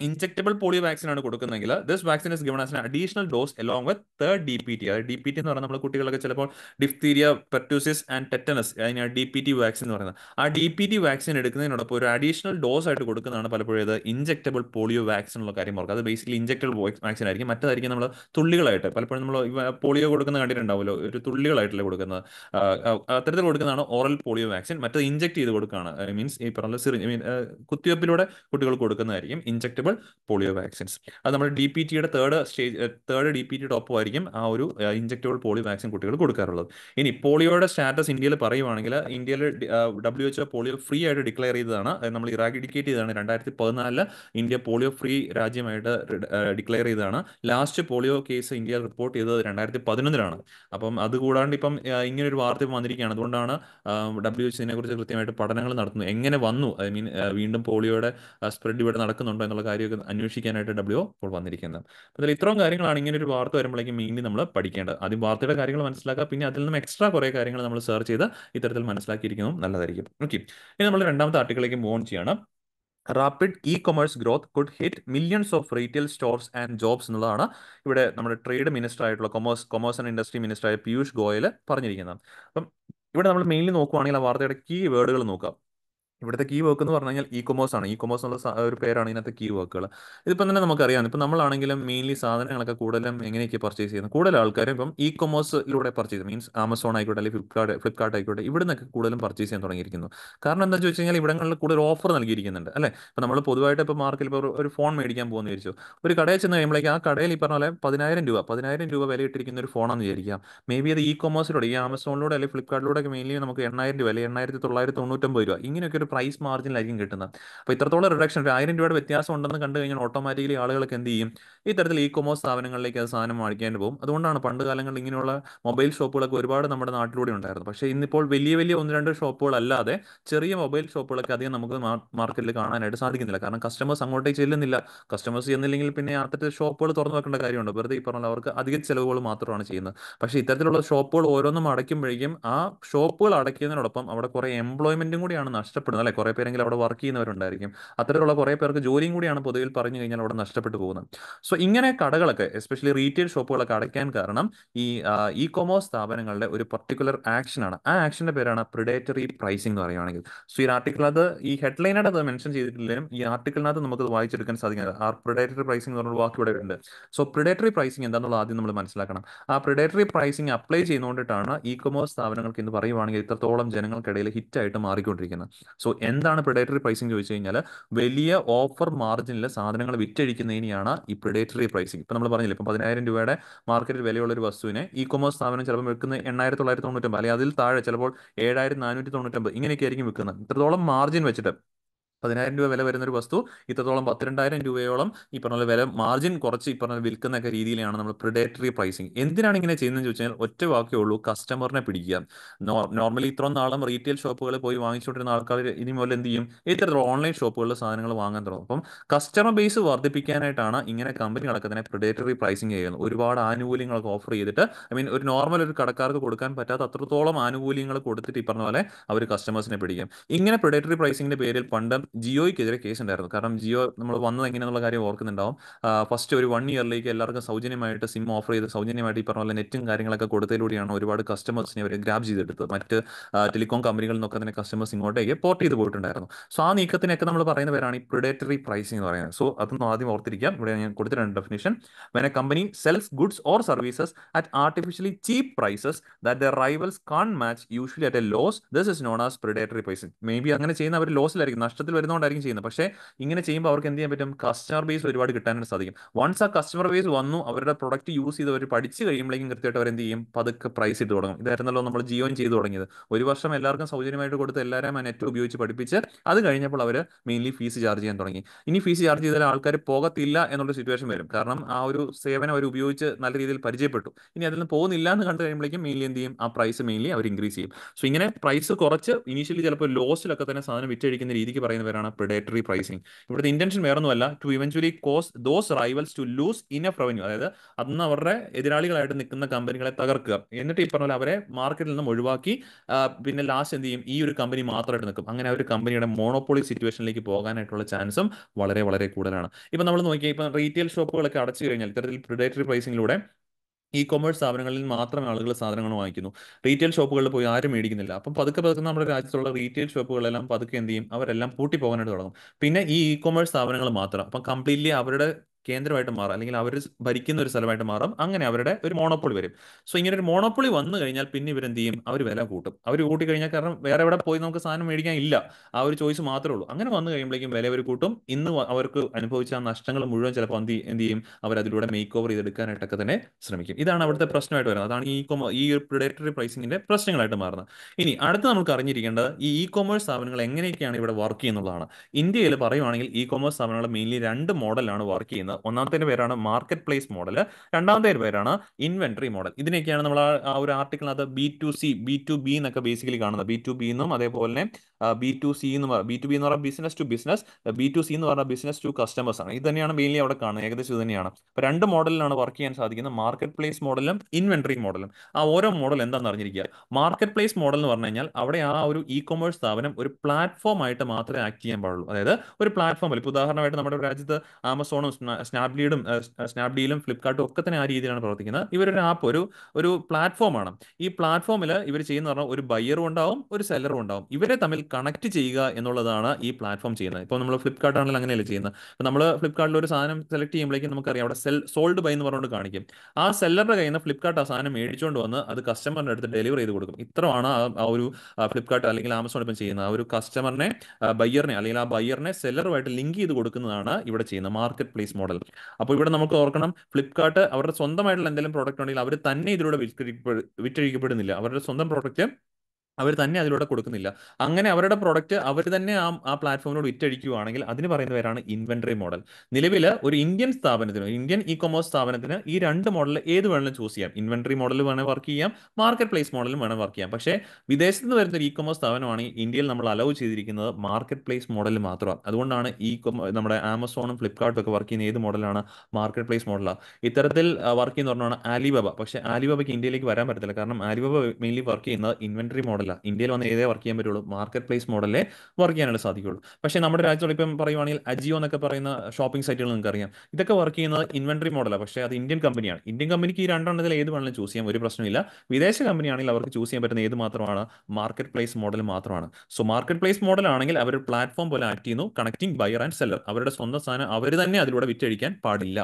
ഇൻജെക്റ്റബിൾ പോളിയോ വാക്സിൻ ആണ് കൊടുക്കുന്നതെങ്കിൽ this vaccine is given as an additional dose along with third D P T അതായത് ഡി പി ടി എന്ന് പറഞ്ഞാൽ നമ്മൾ കുട്ടികളൊക്കെ ചിലപ്പോൾ ഡിഫ്തീരിയ പെർട്യൂസിസ് ആൻഡ് ടെറ്റനസ് അതിന് ഡി പി ടി വാക്സിൻ എന്ന് പറയുന്നത് ആ ഡി പി ടി വാക്സിൻ എടുക്കുന്നതിനോടൊപ്പം ഒരു അഡീഷണൽ ഡോസ് ആയിട്ട് കൊടുക്കുന്നതാണ് പലപ്പോഴും ഇത് ഇൻജെക്റ്റബിൾ പോളിയോ വാക്സിൻ ഉള്ള കാര്യം ഓർക്കുക അത് ബേസിക്കലി ഇൻജെക്റ്റബിൾ വാക്സിൻ ആയിരിക്കും മറ്റതായിരിക്കും നമ്മൾ തുള്ളികളായിട്ട് പലപ്പോഴും നമ്മൾ പോളിയോ കൊടുക്കുന്ന കണ്ടിട്ടുണ്ടാവുമല്ലോ ഒരു തുള്ളികളായിട്ടല്ലേ കൊടുക്കുന്നത് അത്തരത്തിൽ കൊടുക്കുന്നതാണ് ഓറൽ പോളിയോ വാക്സിൻ മറ്റത് ഇൻജെക്ട് ചെയ്ത് കൊടുക്കുകയാണ് മീൻസ് ഈ പറഞ്ഞ സിറിഞ്ച് മീൻ കുത്തിവയ്പ്പിലൂടെ കുട്ടികൾക്ക് കൊടുക്കുന്നതായിരിക്കും ഇൻജെക്റ്റബിൾ ഇഞ്ചെക്റ്റബിൾ പോളിയോ വാക്സിൻസ് അത് നമ്മുടെ ഡി പി ടിയുടെ third stage third D P ടിയുടെ ഒപ്പമായിരിക്കും ആ ഒരു ഇഞ്ചെക്റ്റബിൾ പോളിയോ വാക്സിൻ കുട്ടികൾ കൊടുക്കാറുള്ളത് ഇനി പോളിയോയുടെ സ്റ്റാറ്റസ് ഇന്ത്യയിൽ പറയുവാണെങ്കിൽ ഇന്ത്യയിൽ ഡബ്ല്യു എച്ച് പോളിയോ ഫ്രീ ആയിട്ട് ഡിക്ലെയർ ചെയ്തതാണ് നമ്മൾ ഇറാഗിഡിക്കേറ്റ് ചെയ്തതാണ് രണ്ടായിരത്തി പതിനാലില് ഇന്ത്യ പോളിയോ ഫ്രീ രാജ്യമായിട്ട് ഡിക്ലെയർ ചെയ്തതാണ് last polio case India report ചെയ്തത് രണ്ടായിരത്തി പതിനൊന്നിലാണ് അപ്പം അതുകൂടാണ്ട് ഇപ്പം ഇങ്ങനെ ഒരു വാർത്ത വന്നിരിക്കുകയാണ് അതുകൊണ്ടാണ് ഡബ്ല്യു എച്ച് ഇതിനെക്കുറിച്ച് കൃത്യമായിട്ട് പഠനങ്ങൾ നടത്തുന്നത് എങ്ങനെ വന്നു ഐ മീൻ വീണ്ടും പോളിയോയുടെ സ്പ്രെഡ് ഇവിടെ നടക്കുന്നുണ്ടോ എന്നുള്ള കാര്യം കാര്യമൊക്കെ അന്വേഷിക്കാനായിട്ട് ഡബ്ല്യു ഇപ്പോൾ വന്നിരിക്കുന്നത് അതിൽ ഇത്രയും കാര്യങ്ങളാണ് ഇങ്ങനെ ഒരു വാർത്ത വരുമ്പോഴേക്കും മെയിൻലി നമ്മൾ പഠിക്കേണ്ടത് ആദ്യം വാർത്തയുടെ കാര്യങ്ങൾ മനസ്സിലാക്കുക പിന്നെ അതിൽ നിന്നും എക്സ്ട്രാ കുറേ കാര്യങ്ങൾ നമ്മൾ സെർച്ച് ചെയ്ത് ഇത്തരത്തിൽ മനസ്സിലാക്കിയിരിക്കുന്നതും നല്ലതായിരിക്കും ഓക്കെ ഇനി നമ്മൾ രണ്ടാമത്തെ ആർട്ടിക്കിളിലേക്ക് മൂവ് ഓൺ ചെയ്യണം rapid e commerce growth could hit millions of retail stores and jobs എന്നുള്ളതാണ് ഇവിടെ നമ്മുടെ ട്രേഡ് മിനിസ്റ്റർ ആയിട്ടുള്ള commerce commerce and industry minister ആയ പീയൂഷ് ഗോയൽ പറഞ്ഞിരിക്കുന്നത് അപ്പം ഇവിടെ നമ്മൾ മെയിൻലി നോക്കുവാണെങ്കിൽ ആ വാർത്തയുടെ കീ വേർഡുകൾ നോക്കാം ഇവിടുത്തെ കീ വർക്ക് എന്ന് പറഞ്ഞു കഴിഞ്ഞാൽ ഇ കൊമേഴ്സ് ആണ് ഇ കൊമേഴ്സ് എന്നുള്ള ഒരു പേരാണ് ഇതിനകത്ത് കീ വർക്കുകൾ ഇതിപ്പം തന്നെ നമുക്കറിയാം ഇപ്പം നമ്മളാണെങ്കിലും മെയിൻലി സാധനങ്ങളൊക്കെ കൂടുതലും എങ്ങനെയൊക്കെ പർച്ചേസ് ചെയ്യുന്നത് കൂടുതൽ ആൾക്കാരും ഇപ്പം ഇ കൊമേഴ്സിലൂടെ പർച്ചേസ് മീൻസ് ആമസോൺ ആയിക്കോട്ടെ അല്ലെങ്കിൽ ഫ്ലിപ്കാർട്ട് ഫ്ലിപ്കാർട്ട് ആയിക്കോട്ടെ ഇവിടെ നിന്നൊക്കെ കൂടുതലും പർച്ചേസ് ചെയ്യാൻ തുടങ്ങിയിരിക്കുന്നു കാരണം എന്താ വെച്ച് കഴിഞ്ഞാൽ ഇവിടങ്ങളിൽ കൂടുതൽ ഓഫർ നൽകിയിരിക്കുന്നുണ്ട് അല്ലേ ഇപ്പം നമ്മൾ പൊതുവായിട്ട് ഇപ്പോൾ മാർക്കറ്റിൽ ഇപ്പോൾ ഒരു ഫോൺ മേടിക്കാൻ പോകുന്ന വിചാരിച്ചു ഒരു കടയിൽ ചെന്ന് കഴിയുമ്പോഴേക്കും ആ കടയിൽ ഈ പറഞ്ഞ പോലെ പതിനായിരം രൂപ പതിനായിരം രൂപ വില ഇട്ടിരിക്കുന്ന ഒരു ഫോണാണ് വിചാരിക്കാം മേ ബി അത് ഇ കൊമേഴ്സിലൂടെ ഈ ആമസോണിലൂടെ അല്ലെങ്കിൽ ഫ്ലിപ്കാർട്ടിലൂടെ ഒക്കെ മെയിൻലി നമുക്ക് എണ്ണായിരം രൂപ അല്ലെങ്കിൽ എണ്ണായിരത്തി തൊള്ളായിരത്തി തൊണ്ണൂറ്റൊമ്പത് രൂപ ഇങ്ങനെയൊക്കെ ഒരു ഒരു പ്രൈസ് മാർജിനിലായിരിക്കും കിട്ടുന്നത് അപ്പോൾ ഇത്രത്തോളം റിഡക്ഷൻ ഒരു ആയിരം രൂപയുടെ വ്യത്യാസം ഉണ്ടെന്ന് കണ്ടു കഴിഞ്ഞാൽ ഓട്ടോമാറ്റിക്കലി ആളുകൾക്ക് എന്ത് ചെയ്യും ഇത്തരത്തിൽ ഇ കൊമേഴ്സ് സ്ഥാപനങ്ങളിലേക്ക് അത് സാധനം വാങ്ങിക്കാൻ പോകും അതുകൊണ്ടാണ് പണ്ട് കാലങ്ങളിൽ ഇങ്ങനെയുള്ള മൊബൈൽ ഷോപ്പുകളൊക്കെ ഒരുപാട് നമ്മുടെ നാട്ടിലൂടെ ഉണ്ടായിരുന്നു പക്ഷേ ഇന്നിപ്പോൾ വലിയ വലിയ ഒന്ന് രണ്ട് ഷോപ്പുകളല്ലാതെ ചെറിയ മൊബൈൽ ഷോപ്പുകളൊക്കെ അധികം നമുക്ക് മാർക്കറ്റിൽ കാണാനായിട്ട് സാധിക്കുന്നില്ല കാരണം കസ്റ്റമേഴ്സ് അങ്ങോട്ടേക്ക് ചെല്ലുന്നില്ല കസ്റ്റമേഴ്സ് ചെന്നില്ലെങ്കിൽ പിന്നെ അത്തരത്തിൽ ഷോപ്പുകൾ തുറന്നു വെക്കേണ്ട കാര്യമുണ്ട് വെറുതെ ഈ പറഞ്ഞാൽ അവർക്ക് അധിക ചിലവുകൾ മാത്രമാണ് ചെയ്യുന്നത് പക്ഷേ ഇത്തരത്തിലുള്ള ഷോപ്പുകൾ ഓരോന്നും അടയ്ക്കുമ്പോഴേക്കും ആ ഷോപ്പുകൾ അടയ്ക്കുന്നതിനോടൊപ്പം അവിടെ കുറേ എംപ്ലോയ്മെന്റും കൂടിയാണ് നഷ്ടപ്പെടുന്നത് ഉണ്ടായിരുന്നു അല്ലെ കുറേ പേരെങ്കിലും അവിടെ വർക്ക് ചെയ്യുന്നവരുണ്ടായിരിക്കും അത്തരത്തിലുള്ള കുറേ പേർക്ക് ജോലിയും കൂടിയാണ് പൊതുവിൽ പറഞ്ഞു കഴിഞ്ഞാൽ അവിടെ നഷ്ടപ്പെട്ടു പോകുന്നത് സോ ഇങ്ങനെ കടകളൊക്കെ എസ്പെഷ്യലി റീറ്റെയിൽ ഷോപ്പുകളൊക്കെ അടയ്ക്കാൻ കാരണം ഈ ഇ കൊമേഴ്സ് സ്ഥാപനങ്ങളുടെ ഒരു പർട്ടിക്കുലർ ആക്ഷനാണ് ആ ആക്ഷന്റെ പേരാണ് പ്രിഡേറ്ററി പ്രൈസിംഗ് എന്ന് പറയുകയാണെങ്കിൽ സോ ഈ ആർട്ടിക്കിൾ അത് ഈ ഹെഡ്ലൈനായിട്ട് അത് മെൻഷൻ ചെയ്തിട്ടില്ലെങ്കിലും ഈ ആർട്ടിക്കിളിനകത്ത് നമുക്ക് വായിച്ചെടുക്കാൻ സാധിക്കുന്നത് ആ പ്രിഡേറ്ററി പ്രൈസിംഗ് എന്ന് പറഞ്ഞ വാക്ക് ഇവിടെ ഉണ്ട് സോ പ്രിഡേറ്ററി പ്രൈസിംഗ് എന്താണെന്നുള്ള ആദ്യം നമ്മൾ മനസ്സിലാക്കണം ആ പ്രിഡേറ്ററി പ്രൈസിംഗ് അപ്ലൈ ചെയ്യുന്നതുകൊണ്ടിട്ടാണ് ഇ കൊമേഴ്സ് സ്ഥാപനങ്ങൾക്ക് എന്ന് പറയുവാണെങ്കിൽ ഇത്രത്തോളം ജനങ്ങൾക്കിടയിൽ ഹിറ്റായിട്ട് മാറിക്കൊണ്ടിരിക്കുന്നത് സോ സോ എന്താണ് പ്രിഡേറ്ററി പ്രൈസിംഗ് ചോദിച്ചു കഴിഞ്ഞാൽ വലിയ ഓഫർ മാർജിനിൽ സാധനങ്ങൾ വിറ്റഴിക്കുന്നതിനെയാണ് ഈ പ്രിഡേറ്ററി പ്രൈസിംഗ് ഇപ്പം നമ്മൾ പറഞ്ഞില്ലേ ഇപ്പം പതിനായിരം രൂപയുടെ മാർക്കറ്റിൽ വിലയുള്ള ഒരു വസ്തുവിനെ ഇ കൊമേഴ്സ് സ്ഥാപനം ചിലപ്പോൾ വിൽക്കുന്ന എണ്ണായിരത്തി തൊള്ളായിരത്തി തൊണ്ണൂറ്റൊമ്പത് അല്ലെങ്കിൽ അതിൽ താഴെ ചിലപ്പോൾ ഏഴായിരത്തി നാനൂറ്റി തൊണ്ണൂറ്റൊമ്പത് ഇങ്ങനെയൊക്കെ ആയിരിക്കും വിൽക്കുന്നത് ഇത്രത്തോളം മാർജിൻ വെച്ചിട്ട് പതിനായിരം രൂപ വില വരുന്ന ഒരു വസ്തു ഇത്രത്തോളം പത്തിരണ്ടായിരം രൂപയോളം ഈ പറഞ്ഞ വില മാർജിൻ കുറച്ച് ഈ പറഞ്ഞ ഒക്കെ രീതിയിലാണ് നമ്മൾ പ്രിഡേറ്ററി പ്രൈസിങ് എന്തിനാണ് ഇങ്ങനെ ചെയ്യുന്നതെന്ന് ചോദിച്ചാൽ ഒറ്റ വാക്കേ ഉള്ളൂ കസ്റ്റമറിനെ പിടിക്കുക നോർമലി ഇത്രയും നാളും റീറ്റെയിൽ ഷോപ്പുകളിൽ പോയി വാങ്ങിച്ചുകൊണ്ടിരുന്ന ആൾക്കാർ ഇനി മുതൽ എന്ത് ചെയ്യും ഇത്തരത്തിൽ ഓൺലൈൻ ഷോപ്പുകളിൽ സാധനങ്ങൾ വാങ്ങാൻ തുടങ്ങും അപ്പം കസ്റ്റമർ ബേസ് വർദ്ധിപ്പിക്കാനായിട്ടാണ് ഇങ്ങനെ കമ്പനികളൊക്കെ തന്നെ പ്രിഡേറ്ററി പ്രൈസിങ് ചെയ്യുന്നത് ഒരുപാട് ആനുകൂല്യങ്ങളൊക്കെ ഓഫർ ചെയ്തിട്ട് ഐ മീൻ ഒരു നോർമൽ ഒരു കടക്കാർക്ക് കൊടുക്കാൻ പറ്റാത്ത അത്രത്തോളം ആനുകൂല്യങ്ങൾ കൊടുത്തിട്ട് ഈ പറഞ്ഞ പോലെ അവർ കസ്റ്റമേഴ്സിനെ പിടിക്കും ഇങ്ങനെ പ്രിഡേറ്ററി പ്രൈസിങ്ങിന്റെ പേരിൽ പണ്ട് ജിയോയ്ക്കെതിരെ കേസ് ഉണ്ടായിരുന്നു കാരണം ജിയോ നമ്മൾ വന്നത് എങ്ങനെയാണെന്നുള്ള കാര്യം ഓർക്കുന്നുണ്ടാവും ഫസ്റ്റ് ഒരു വൺ ഇയറിലേക്ക് എല്ലാവർക്കും സൗജന്യമായിട്ട് സിം ഓഫർ ചെയ്ത് സൗജന്യമായിട്ട് ഈ പറഞ്ഞ പോലെ നെറ്റും കാര്യങ്ങളൊക്കെ കൊടുത്തതിലൂടെയാണ് ഒരുപാട് കസ്റ്റമേഴ്സിനെ അവർ ഗ്രാബ് ചെയ്തെടുത്തത് മറ്റ് ടെലികോം കമ്പനികളിൽ നിന്നൊക്കെ തന്നെ കസ്റ്റമേഴ്സ് ഇങ്ങോട്ടേക്ക് പോർട്ട് ചെയ്ത് പോയിട്ടുണ്ടായിരുന്നു സോ ആ നീക്കത്തിനൊക്കെ നമ്മൾ പറയുന്ന പേരാണ് ഈ പ്രിഡേറ്ററി പ്രൈസിംഗ് എന്ന് പറയുന്നത് സോ അതൊന്നും ആദ്യം ഓർത്തിരിക്കാം ഇവിടെ ഞാൻ കൊടുത്തിട്ടുണ്ട് definition when a company sells goods or services at artificially cheap prices that the rivals can't match usually at a loss this is known as predatory pricing maybe അങ്ങനെ ചെയ്യുന്ന അവർ ലോസിലായിരിക്കും നഷ്ടത്തിൽ വരുന്നതുകൊണ്ടായിരിക്കും ചെയ്യുന്നത് പക്ഷേ ഇങ്ങനെ ചെയ്യുമ്പോൾ അവർക്ക് എന്ത് ചെയ്യാൻ പറ്റും കസ്റ്റമർ ബേസ് ഒരുപാട് കിട്ടാനായിട്ട് സാധിക്കും വൺസ് ആ കസ്റ്റമർ ബേസ് വന്നു അവരുടെ പ്രൊഡക്റ്റ് യൂസ് ചെയ്ത് അവർ പഠിച്ച് കഴിയുമ്പോഴേക്കും കൃത്യമായിട്ട് അവർ എന്ത് ചെയ്യും പതുക്കെ പ്രൈസ് ഇട്ട് തുടങ്ങും ഇതായിരുന്നല്ലോ നമ്മൾ ജിയോൻ ചെയ്തു തുടങ്ങിയത് ഒരു വർഷം എല്ലാവർക്കും സൗജന്യമായിട്ട് കൊടുത്ത് എല്ലാവരും ആ നെറ്റ് ഉപയോഗിച്ച് പഠിപ്പിച്ച് അത് കഴിഞ്ഞപ്പോൾ അവർ മെയിൻലി ഫീസ് ചാർജ് ചെയ്യാൻ തുടങ്ങി ഇനി ഫീസ് ചാർജ് ചെയ്താൽ ആൾക്കാർ പോകത്തില്ല എന്നുള്ള സിറ്റുവേഷൻ വരും കാരണം ആ ഒരു സേവനം അവർ ഉപയോഗിച്ച് നല്ല രീതിയിൽ പരിചയപ്പെട്ടു ഇനി അതിൽ നിന്ന് പോകുന്നില്ല എന്ന് കണ്ടു കഴിയുമ്പോഴേക്കും മെയിൻലി എന്ത് ചെയ്യും ആ പ്രൈസ് മെയിൻലി അവർ ഇൻക്രീസ് ചെയ്യും സോ ഇങ്ങനെ പ്രൈസ് കുറച്ച് ഇനീഷ്യലി ചിലപ്പോൾ ലോസിലൊക്കെ തന്നെ സാധനം വിറ്റഴിക്കുന്ന രീതിക്ക് പറയുന്ന പേരാണ് പ്രിഡേറ്ററി പ്രൈസിങ് ഇവിടുത്തെ ഇന്റൻഷൻ വേറൊന്നുമല്ല to eventually cause those rivals to lose in a revenue അതായത് അന്ന് അവരുടെ എതിരാളികളായിട്ട് നിൽക്കുന്ന കമ്പനികളെ തകർക്കുക എന്നിട്ട് ഈ പറഞ്ഞാൽ അവരെ മാർക്കറ്റിൽ നിന്നും ഒഴിവാക്കി പിന്നെ ലാസ്റ്റ് എന്ത് ചെയ്യും ഈ ഒരു കമ്പനി മാത്രമായിട്ട് നിൽക്കും അങ്ങനെ ഒരു കമ്പനിയുടെ മോണോപോളി സിറ്റുവേഷനിലേക്ക് പോകാനായിട്ടുള്ള ചാൻസും വളരെ വളരെ കൂടുതലാണ് ഇപ്പൊ നമ്മൾ നോക്കിയാൽ ഇപ്പൊ റീറ്റെയിൽ ഷോപ്പുകളൊക്കെ അടച്ചു കഴിഞ്ഞാൽ ഇത്തരത്തിൽ പ്രിഡേറ്ററി പ്രൈസിങ്ങിലൂടെ ഇ കൊമേഴ്സ് സ്ഥാപനങ്ങളിൽ മാത്രം ആളുകൾ സാധനങ്ങൾ വാങ്ങിക്കുന്നു റീറ്റെയിൽ ഷോപ്പുകളിൽ പോയി ആരും മേടിക്കുന്നില്ല അപ്പം പതുക്കെ പതുക്കെ നമ്മുടെ രാജ്യത്തുള്ള റീറ്റെയിൽ ഷോപ്പുകളെല്ലാം പതുക്കെ എന്ത് ചെയ്യും അവരെല്ലാം പൂട്ടി പോകാനായിട്ട് തുടങ്ങും പിന്നെ ഈ ഇ കൊമേഴ്സ് സ്ഥാപനങ്ങൾ മാത്രം അപ്പം കംപ്ലീറ്റ്ലി അവരുടെ കേന്ദ്രമായിട്ട് മാറാം അല്ലെങ്കിൽ അവർ ഭരിക്കുന്ന ഒരു സ്ഥലമായിട്ട് മാറും അങ്ങനെ അവരുടെ ഒരു മോണോപ്പൊളി വരും സോ ഇങ്ങനെ ഒരു മോണോപ്പൊളി വന്നു കഴിഞ്ഞാൽ പിന്നെ ഇവരെന്ത് ചെയ്യും അവർ വില കൂട്ടും അവർ കൂട്ടി കഴിഞ്ഞാൽ കാരണം വേറെ എവിടെ പോയി നമുക്ക് സാധനം മേടിക്കാൻ ഇല്ല ആ ഒരു ചോയ്സ് മാത്രമേ ഉള്ളൂ അങ്ങനെ വന്നു കഴിയുമ്പോഴേക്കും വില അവർ കൂട്ടും ഇന്ന് അവർക്ക് അനുഭവിച്ച ആ നഷ്ടങ്ങൾ മുഴുവൻ ചിലപ്പോൾ എന്ത് എന്ത് ചെയ്യും അവർ അതിലൂടെ മേക്ക് ഓവർ ചെയ്തെടുക്കാനായിട്ടൊക്കെ തന്നെ ശ്രമിക്കും ഇതാണ് അവിടുത്തെ പ്രശ്നമായിട്ട് വരുന്നത് അതാണ് ഈ കോമ ഈ ഒരു പ്രിഡേറ്ററി പ്രൈസിങ്ങിന്റെ പ്രശ്നങ്ങളായിട്ട് മാറുന്നത് ഇനി അടുത്ത് നമുക്ക് അറിഞ്ഞിരിക്കേണ്ടത് ഈ ഇ കൊമേഴ്സ് സ്ഥാപനങ്ങൾ എങ്ങനെയൊക്കെയാണ് ഇവിടെ വർക്ക് ചെയ്യുന്നുള്ളതാണ് ഇന്ത്യയിൽ പറയുവാണെങ്കിൽ ഇ കൊമേഴ്സ് സ്ഥാപനങ്ങൾ മെയിൻലി രണ്ട് മോഡലാണ് വർക്ക് ചെയ്യുന്നത് ഒന്നാമത്തെ പേരാണ് മാർക്കറ്റ് പ്ലേസ് മോഡൽ രണ്ടാമത്തെ പേരാണ് ഇൻവെന്ററി മോഡൽ ഇതിനൊക്കെയാണ് നമ്മൾ ആ ഒരു അത് B to C B to B എന്നൊക്കെ ബേസിക്കലി കാണുന്നത് ബി ടു ബി എന്നും അതേപോലെ ബി ടു സി എന്ന് പറയുന്നത് ബി ടു ബി എന്ന് പറയുന്ന business to business B to C എന്ന് പറഞ്ഞാൽ ബിസിനസ് ടു കസ്റ്റമേഴ്സ് ആണ് ഇത് തന്നെയാണ് മെയിൻലി അവിടെ കാണുന്നത് ഏകദേശം ഇത് തന്നെയാണ് അപ്പോൾ രണ്ട് മോഡലിലാണ് വർക്ക് ചെയ്യാൻ സാധിക്കുന്നത് മാർക്കറ്റ് പ്ലേസ് മോഡലും ഇൻവെന്ററി മോഡലും ആ ഓരോ മോഡൽ എന്താണെന്ന് അറിഞ്ഞിരിക്കുക മാർക്കറ്റ് പ്ലേസ് മോഡൽ എന്ന് പറഞ്ഞു കഴിഞ്ഞാൽ അവിടെ ആ ഒരു ഇ കൊമേഴ്സ് സ്ഥാപനം ഒരു പ്ലാറ്റ്ഫോം ആയിട്ട് മാത്രമേ ആക്ട് ചെയ്യാൻ പാടുള്ളൂ അതായത് ഒരു പ്ലാറ്റ്ഫോം ഇപ്പോൾ ഉദാഹരണമായിട്ട് നമ്മുടെ രാജ്യത്ത് ആമസോണും സ്നാപ്ഡീഡും സ്നാപ്ഡീലും ഫ്ലിപ്കാർട്ടും ഒക്കെ തന്നെ ആ രീതിയിലാണ് പ്രവർത്തിക്കുന്നത് ഇവരൊരു ആപ്പ് ഒരു ഒരു പ്ലാറ്റ്ഫോമാണ് ഈ പ്ലാറ്റ്ഫോമിൽ ഇവർ ചെയ്യുന്ന പറഞ്ഞാൽ ഒരു ബയറും ഉണ്ടാവും ഒരു സെല്ലറും ഉണ്ടാവും ഇവരെ തമ്മിൽ കണക്ട് ചെയ്യുക എന്നുള്ളതാണ് ഈ പ്ലാറ്റ്ഫോം ചെയ്യുന്നത് ഇപ്പൊ നമ്മൾ ഫ്ലിപ്കാർട്ട് ആണെങ്കിലും അങ്ങനെയല്ലേ ചെയ്യുന്നത് അപ്പോൾ നമ്മൾ ഫ്ലിപ്കാർട്ടിൽ ഒരു സാധനം സെലക്ട് ചെയ്യുമ്പോഴേക്കും നമുക്കറിയാം അവിടെ സെൽ സോൾഡ് ബൈ എന്ന് പറഞ്ഞുകൊണ്ട് കാണിക്കും ആ സെല്ലറുടെ കയ്യിൽ നിന്ന് ഫ്ലിപ്കാർട്ട് ആ സാധനം മേടിച്ചുകൊണ്ട് വന്ന് അത് കസ്റ്റമറിന്റെ അടുത്ത് ഡെലിവർ ചെയ്ത് കൊടുക്കും ഇത്രമാണ് ആ ഒരു ഫ്ലിപ്കാർട്ട് അല്ലെങ്കിൽ ആമസോൺ ഇപ്പം ചെയ്യുന്നത് ആ ഒരു കസ്റ്റമറിനെ ബയ്യറിനെ അല്ലെങ്കിൽ ആ ബയ്യറിനെ സെല്ലറുമായിട്ട് ലിങ്ക് ചെയ്ത് കൊടുക്കുന്നതാണ് ഇവിടെ ചെയ്യുന്നത് മാർക്കറ്റ് പ്ലേസ് മോഡൽ അപ്പോൾ ഇവിടെ നമുക്ക് ഓർക്കണം ഫ്ലിപ്കാർട്ട് അവരുടെ സ്വന്തമായിട്ടുള്ള എന്തെങ്കിലും പ്രോഡക്റ്റ് ഉണ്ടെങ്കിൽ അവർ തന്നെ ഇതിലൂടെ വിറ്റഴിക്കപ്പെടുന്നില്ല അവരുടെ സ്വന്തം പ്രോഡക്റ്റ് അവർ തന്നെ അതിലൂടെ കൊടുക്കുന്നില്ല അങ്ങനെ അവരുടെ പ്രൊഡക്റ്റ് അവർ തന്നെ ആ ആ പ്ലാറ്റ്ഫോമിനോട് വിറ്റഴിക്കുകയാണെങ്കിൽ അതിന് പറയുന്ന പേരാണ് ഇൻവെന്ററി മോഡൽ നിലവിൽ ഒരു ഇന്ത്യൻ സ്ഥാപനത്തിന് ഇന്ത്യൻ ഇ കൊമേഴ്സ് സ്ഥാപനത്തിന് ഈ രണ്ട് മോഡൽ ഏത് വേണമെങ്കിലും ചൂസ് ചെയ്യാം ഇൻവെന്ററി മോഡൽ വേണമെങ്കിൽ വർക്ക് ചെയ്യാം മാർക്കറ്റ് പ്ലേസ് മോഡലും വേണമെങ്കിൽ വർക്ക് ചെയ്യാം പക്ഷേ വിദേശത്ത് നിന്ന് വരുന്ന ഒരു ഇ കൊമേഴ്സ് സ്ഥാപനമാണ് ഇന്ത്യയിൽ നമ്മൾ അലൗ ചെയ്തിരിക്കുന്നത് മാർക്കറ്റ് പ്ലേസ് മോഡൽ മാത്രമാണ് അതുകൊണ്ടാണ് ഈ നമ്മുടെ ആമസോണും ഫ്ലിപ്കാർട്ടും ഒക്കെ വർക്ക് ചെയ്യുന്ന ഏത് മോഡലാണ് മാർക്കറ്റ് പ്ലേസ് മോഡലാണ് ഇത്തരത്തിൽ വർക്ക് ചെയ്യുന്ന പറഞ്ഞാണ് ആലിബാബ പക്ഷേ ആലിബാബയ്ക്ക് ഇന്ത്യയിലേക്ക് വരാൻ പറ്റത്തില്ല കാരണം ആലിബാബ മെയിൻലി വർക്ക് ചെയ്യുന്നത് ഇൻവെന്ററി മോഡൽ പറ്റത്തില്ല ഇന്ത്യയിൽ വന്ന് ഏതേ വർക്ക് ചെയ്യാൻ പറ്റുള്ളൂ മാർക്കറ്റ് പ്ലേസ് മോഡലിൽ വർക്ക് ചെയ്യാനായിട്ട് സാധിക്കുള്ളൂ പക്ഷേ നമ്മുടെ രാജ്യത്തോടെ ഇപ്പം പറയുവാണെങ്കിൽ അജിയോ എന്നൊക്കെ പറയുന്ന ഷോപ്പിംഗ് സൈറ്റുകൾ നിങ്ങൾക്ക് അറിയാം ഇതൊക്കെ വർക്ക് ചെയ്യുന്നത് ഇൻവെന്ററി മോഡലാണ് പക്ഷേ അത് ഇന്ത്യൻ കമ്പനിയാണ് ഇന്ത്യൻ കമ്പനിക്ക് ഈ രണ്ടെണ്ണത്തിൽ ഏത് വേണമെങ്കിലും ചൂസ് ചെയ്യാം ഒരു പ്രശ്നമില്ല വിദേശ കമ്പനിയാണെങ്കിൽ അവർക്ക് ചൂസ് ചെയ്യാൻ പറ്റുന്ന ഏത് മാത്രമാണ് മാർക്കറ്റ് പ്ലേസ് മോഡൽ മാത്രമാണ് സോ മാർക്കറ്റ് പ്ലേസ് മോഡൽ ആണെങ്കിൽ അവർ പ്ലാറ്റ്ഫോം പോലെ ആക്ട് ചെയ്യുന്നു കണക്റ്റിംഗ് ബയർ ആൻഡ് സെല്ലർ അവരുടെ സ്വന്തം സാധനം അവർ തന്നെ അതിലൂടെ വിറ്റഴിക്കാൻ പാടില്ല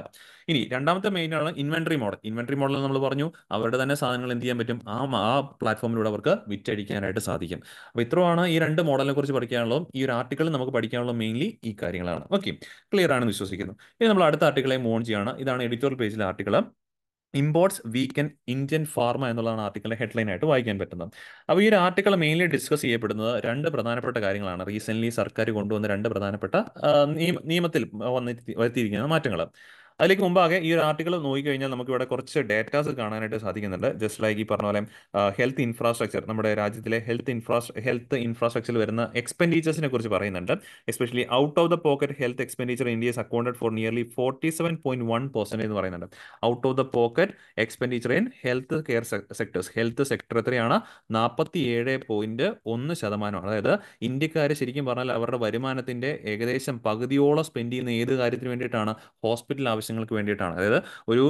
ഇനി രണ്ടാമത്തെ മെയിൻ ആണ് ഇൻവെന്ററി മോഡൽ ഇൻവെന്ററി മോഡൽ നമ്മൾ പറഞ്ഞു അവരുടെ തന്നെ സാധനങ്ങൾ എന്ത് ചെയ്യാൻ പറ്റും ആ ആ പ്ലാറ്റ്ഫോമിലൂടെ അവർക്ക് വിറ്റഴിക്കാൻ ചെയ്യാനായിട്ട് സാധിക്കും അപ്പോൾ ഇത്രയാണ് ഈ രണ്ട് മോഡലിനെ കുറിച്ച് പഠിക്കാനുള്ളതും ഈ ഒരു ആർട്ടിക്കിൾ നമുക്ക് പഠിക്കാനുള്ള മെയിൻലി ഈ കാര്യങ്ങളാണ് ഓക്കെ ക്ലിയർ ആണെന്ന് വിശ്വസിക്കുന്നു ഇനി നമ്മൾ അടുത്ത ആർട്ടിക്കിളെ മോൺ ചെയ്യാണ് ഇതാണ് എഡിറ്റോറിയൽ പേജിലെ article imports weaken Indian pharma എന്നുള്ളതാണ് ആർട്ടിക്കളെ ഹെഡ്ലൈൻ ആയിട്ട് വായിക്കാൻ പറ്റുന്നത് അപ്പോൾ ഈ ഒരു ആർട്ടിക്കിൾ മെയിൻലി ഡിസ്കസ് ചെയ്യപ്പെടുന്നത് രണ്ട് പ്രധാനപ്പെട്ട കാര്യങ്ങളാണ് റീസെന്റ് സർക്കാർ കൊണ്ടുവന്ന രണ്ട് പ്രധാനപ്പെട്ട നിയമത്തിൽ വന്നി വരുത്തിയിരിക്കുന്ന മാറ്റങ്ങൾ അതിലേക്ക് മുമ്പാകെ ഈ ഒരു ആർട്ടിക്കിൾ നോക്കിക്കഴിഞ്ഞാൽ നമുക്ക് ഇവിടെ കുറച്ച് ഡേറ്റാസ് കാണാനായിട്ട് സാധിക്കുന്നുണ്ട് ജസ്റ്റ് ലൈക്ക് ഈ പറഞ്ഞ പോലെ ഹെൽത്ത് ഇൻഫ്രാസ്ട്രക്ചർ നമ്മുടെ രാജ്യത്തിലെ ഹെൽത്ത് ഇൻഫ്രാസ്ട്ര ഹെൽത്ത് ഇൻഫ്രാസ്ട്രക്ചറിൽ വരുന്ന എക്സ്പെൻഡിച്ചേഴ്സിനെ കുറിച്ച് പറയുന്നുണ്ട് especially out of the pocket health expenditure India's accounted for nearly forty seven point one percent എന്ന് പറയുന്നുണ്ട് out of the pocket expenditure in health care sectors health sector എത്രയാണ് നാൽപ്പത്തി ഏഴ് പോയിന്റ് ഒന്ന് ശതമാനമാണ് അതായത് ഇന്ത്യക്കാർ ശരിക്കും പറഞ്ഞാൽ അവരുടെ വരുമാനത്തിന്റെ ഏകദേശം പകുതിയോളം സ്പെൻഡ് ചെയ്യുന്ന ഏത് കാര്യത്തിന് വേണ്ടിയിട്ടാണ് ഹോസ്പിറ്റൽ ആവശ്യങ്ങൾക്ക് വേണ്ടിയിട്ടാണ് അതായത് ഒരു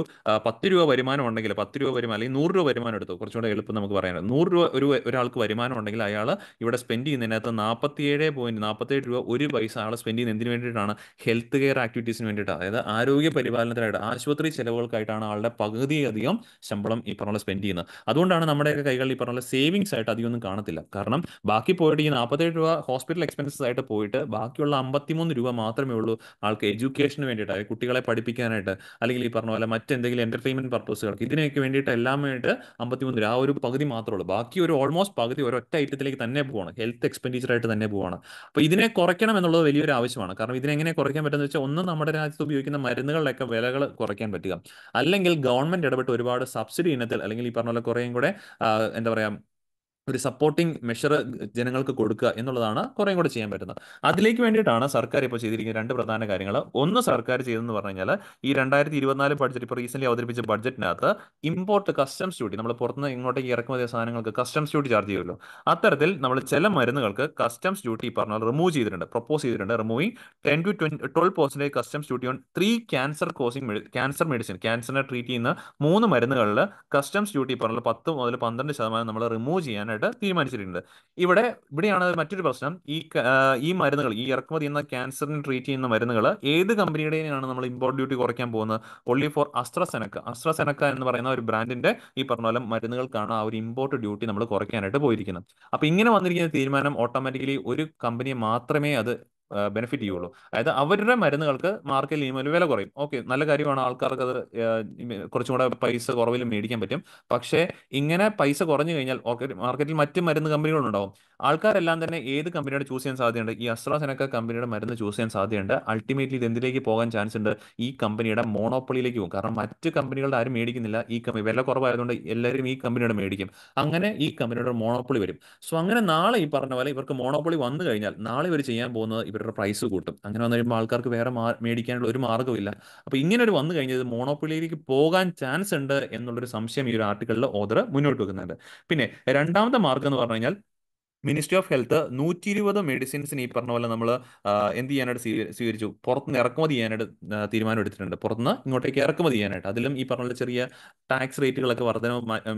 പത്ത് രൂപ വരുമാനം ഉണ്ടെങ്കിൽ പത്ത് രൂപ വരുമാനം അല്ലെങ്കിൽ നൂറ് രൂപ വരുമാനം എടുത്തു കുറച്ചുകൂടെ എളുപ്പം നമുക്ക് പറയാൻ നൂറ് രൂപ ഒരു ഒരാൾക്ക് വരുമാനം ഉണ്ടെങ്കിൽ അയാൾ ഇവിടെ സ്പെൻഡ് ചെയ്യുന്നതിനകത്ത് നാൽപ്പത്തിയേഴ് പോയിന്റ് നാൽപ്പത്തേഴ് രൂപ ഒരു പൈസ അയാൾ സ്പെൻഡ് ചെയ്യുന്ന എന്തിനു വേണ്ടിയിട്ടാണ് ഹെൽത്ത് കെയർ ആക്ടിവിറ്റീസിന് വേണ്ടിയിട്ടാണ് അതായത് ആരോഗ്യ പരിപാലനത്തിനായിട്ട് ആശുപത്രി ചെലവുകൾക്കായിട്ടാണ് ആളുടെ പകുതിയധികം ശമ്പളം ഈ പറഞ്ഞ സ്പെൻഡ് ചെയ്യുന്നത് അതുകൊണ്ടാണ് നമ്മുടെയൊക്കെ കൈകളിൽ ഈ പറഞ്ഞ സേവിങ്സ് ആയിട്ട് അധികമൊന്നും കാണത്തില്ല കാരണം ബാക്കി പോയിട്ട് ഈ നാൽപ്പത്തേഴ് രൂപ ഹോസ്പിറ്റൽ എക്സ്പെൻസസ് ആയിട്ട് പോയിട്ട് ബാക്കിയുള്ള അമ്പത്തിമൂന്ന് രൂപ മാത്രമേ ഉള്ളൂ ആൾക്ക് എഡ്യൂക്കേഷന് വേണ്ടിയിട്ട് കുട്ടികളെ പഠിപ്പിക്കാൻ പഠിക്കാനായിട്ട് അല്ലെങ്കിൽ ഈ പറഞ്ഞ പോലെ മറ്റെന്തെങ്കിലും എന്റർടൈൻമെന്റ് പർപ്പസുകൾക്ക് ഇതിനൊക്കെ വേണ്ടിയിട്ട് എല്ലാമായിട്ട് അമ്പത്തിമൂന്ന് രൂപ ആ ഒരു പകുതി മാത്രമേ ഉള്ളൂ ബാക്കി ഒരു ഓൾമോസ്റ്റ് പകുതി ഒരൊറ്റ ഐറ്റത്തിലേക്ക് തന്നെ പോവാണ് ഹെൽത്ത് എക്സ്പെൻഡിച്ചർ ആയിട്ട് തന്നെ പോവാണ് അപ്പോൾ ഇതിനെ കുറയ്ക്കണം എന്നുള്ളത് വലിയൊരു ആവശ്യമാണ് കാരണം ഇതിനെങ്ങനെ കുറയ്ക്കാൻ പറ്റുന്ന വെച്ചാൽ ഒന്ന് നമ്മുടെ രാജ്യത്ത് ഉപയോഗിക്കുന്ന മരുന്നുകളിലൊക്കെ വിലകൾ കുറയ്ക്കാൻ പറ്റുക അല്ലെങ്കിൽ ഗവൺമെന്റ് ഇടപെട്ട് ഒരുപാട് സബ്സിഡി ഇനത്തിൽ അല്ലെങ്കിൽ ഈ പറഞ്ഞ പോലെ കുറേയും കൂടെ എന്താ പറയാ ഒരു സപ്പോർട്ടിംഗ് മെഷർ ജനങ്ങൾക്ക് കൊടുക്കുക എന്നുള്ളതാണ് കുറേ കൂടെ ചെയ്യാൻ പറ്റുന്നത് അതിലേക്ക് വേണ്ടിയിട്ടാണ് സർക്കാർ ഇപ്പോൾ ചെയ്തിരിക്കുന്ന രണ്ട് പ്രധാന കാര്യങ്ങൾ ഒന്ന് സർക്കാർ ചെയ്തെന്ന് പറഞ്ഞു കഴിഞ്ഞാൽ ഈ രണ്ടായിരത്തി ഇരുപത്തിനാല് ബഡ്ജറ്റ് ഇപ്പോൾ റീസെന്റ് അവതരിപ്പിച്ച ബഡ്ജറ്റിനകത്ത് ഇമ്പോർട്ട് കസ്റ്റംസ് ഡ്യൂട്ടി നമ്മൾ പുറത്തുനിന്ന് ഇങ്ങോട്ടേക്ക് ഇറക്കുമതി സാധനങ്ങൾക്ക് കസ്റ്റംസ് ഡ്യൂട്ടി ചാർജ് ചെയ്യുമല്ലോ അത്തരത്തിൽ നമ്മൾ ചില മരുന്നുകൾക്ക് കസ്റ്റംസ് ഡ്യൂട്ടി പറഞ്ഞാൽ റിമൂവ് ചെയ്തിട്ടുണ്ട് പ്രപ്പോസ് ചെയ്തിട്ടുണ്ട് removing ten to twenty twelve percentage customs duty on three cancer causing cancer medicine ക്യാൻസറിനെ ട്രീറ്റ് ചെയ്യുന്ന മൂന്ന് മരുന്നുകളിൽ കസ്റ്റംസ് ഡ്യൂട്ടി പറഞ്ഞാൽ പത്ത് മുതൽ പന്ത്രണ്ട് ശതമാനം നമ്മൾ റിമൂവ് ചെയ്യാൻ ചെയ്യാനായിട്ട് തീരുമാനിച്ചിട്ടുണ്ട് ഇവിടെ ഇവിടെയാണ് മറ്റൊരു പ്രശ്നം ഈ ഈ മരുന്നുകൾ ഈ ഇറക്കുമതി ചെയ്യുന്ന ക്യാൻസറിന് ട്രീറ്റ് ചെയ്യുന്ന മരുന്നുകൾ ഏത് കമ്പനിയുടെയാണ് നമ്മൾ ഇമ്പോർട്ട് ഡ്യൂട്ടി കുറയ്ക്കാൻ പോകുന്നത് ഒള്ളി ഫോർ അസ്ട്രസെനക്ക അസ്ട്രസെനക്ക എന്ന് പറയുന്ന ഒരു ബ്രാൻഡിന്റെ ഈ പറഞ്ഞ പോലെ മരുന്നുകൾക്കാണ് ആ ഒരു ഇമ്പോർട്ട് ഡ്യൂട്ടി നമ്മൾ കുറയ്ക്കാനായിട്ട് പോയിരിക്കുന്നത് അപ്പൊ ഇങ്ങനെ വന്നിരിക്കുന്ന തീരുമാനം ഓട്ടോമാറ്റിക്കലി ഒരു കമ്പനിയെ മാത്രമേ അത് ബെനിഫിറ്റ് ചെയ്യുള്ളൂ അതായത് അവരുടെ മരുന്നുകൾക്ക് മാർക്കറ്റിൽ ഇനിമേൽ വില കുറയും ഓക്കെ നല്ല കാര്യമാണ് ആൾക്കാർക്ക് അത് കുറച്ചും കൂടെ പൈസ കുറവിൽ മേടിക്കാൻ പറ്റും പക്ഷേ ഇങ്ങനെ പൈസ കുറഞ്ഞു കഴിഞ്ഞാൽ മാർക്കറ്റിൽ മറ്റ് മരുന്ന് കമ്പനികളുണ്ടാവും ആൾക്കാരെല്ലാം തന്നെ ഏത് കമ്പനിയുടെ ചൂസ് ചെയ്യാൻ സാധ്യതയുണ്ട് ഈ അസ്ട്രാസെനക്ക കമ്പനിയുടെ മരുന്ന് ചൂസ് ചെയ്യാൻ സാധ്യതയുണ്ട് അൾട്ടിമേറ്റ്ലി ഇത് എന്തിലേക്ക് പോകാൻ ചാൻസ് ഉണ്ട് ഈ കമ്പനിയുടെ മോണോപ്പൊളിയിലേക്ക് പോകും കാരണം മറ്റ് കമ്പനികളുടെ ആരും മേടിക്കുന്നില്ല ഈ കമ്പനി വില കുറവായതുകൊണ്ട് എല്ലാവരും ഈ കമ്പനിയുടെ മേടിക്കും അങ്ങനെ ഈ കമ്പനിയുടെ മോണോപ്പൊളി വരും സോ അങ്ങനെ നാളെ ഈ പറഞ്ഞ പോലെ ഇവർക്ക് മോണോപ്പൊളി വന്നു കഴിഞ്ഞാൽ നാളെ ഇവർ ചെയ്യാൻ പോകുന്നത് ഇവരുടെ പ്രൈസ് കൂട്ടും അങ്ങനെ വന്നു കഴിയുമ്പോൾ ആൾക്കാർക്ക് വേറെ മേടിക്കാനുള്ള ഒരു മാർഗ്ഗമില്ല അപ്പോൾ ഇങ്ങനെ ഒരു വന്നു കഴിഞ്ഞത് മോണോപ്പൊളിയിലേക്ക് പോകാൻ ചാൻസ് ഉണ്ട് എന്നുള്ളൊരു സംശയം ഈ ഒരു ആർട്ടിക്കളിൽ ഓദർ മുന്നോട്ട് വെക്കുന്നുണ്ട് പിന്നെ രണ്ടാമത്തെ മാർഗ്ഗം എന്ന് പറഞ്ഞു കഴിഞ്ഞാൽ മിനിസ്ട്രി ഓഫ് ഹെൽത്ത് നൂറ്റി ഇരുപത് മെഡിസിൻസിന് ഈ പറഞ്ഞ പോലെ നമ്മൾ എന്ത് ചെയ്യാനായിട്ട് സ്വീകരിച്ചു പുറത്തുനിന്ന് ഇറക്കുമതി ചെയ്യാനായിട്ട് തീരുമാനം എടുത്തിട്ടുണ്ട് പുറത്തുനിന്ന് ഇങ്ങോട്ടേക്ക് ഇറക്കുമതി ചെയ്യാനായിട്ട് അതിലും ഈ പറഞ്ഞ ചെറിയ ടാക്സ് റേറ്റുകളൊക്കെ വർധന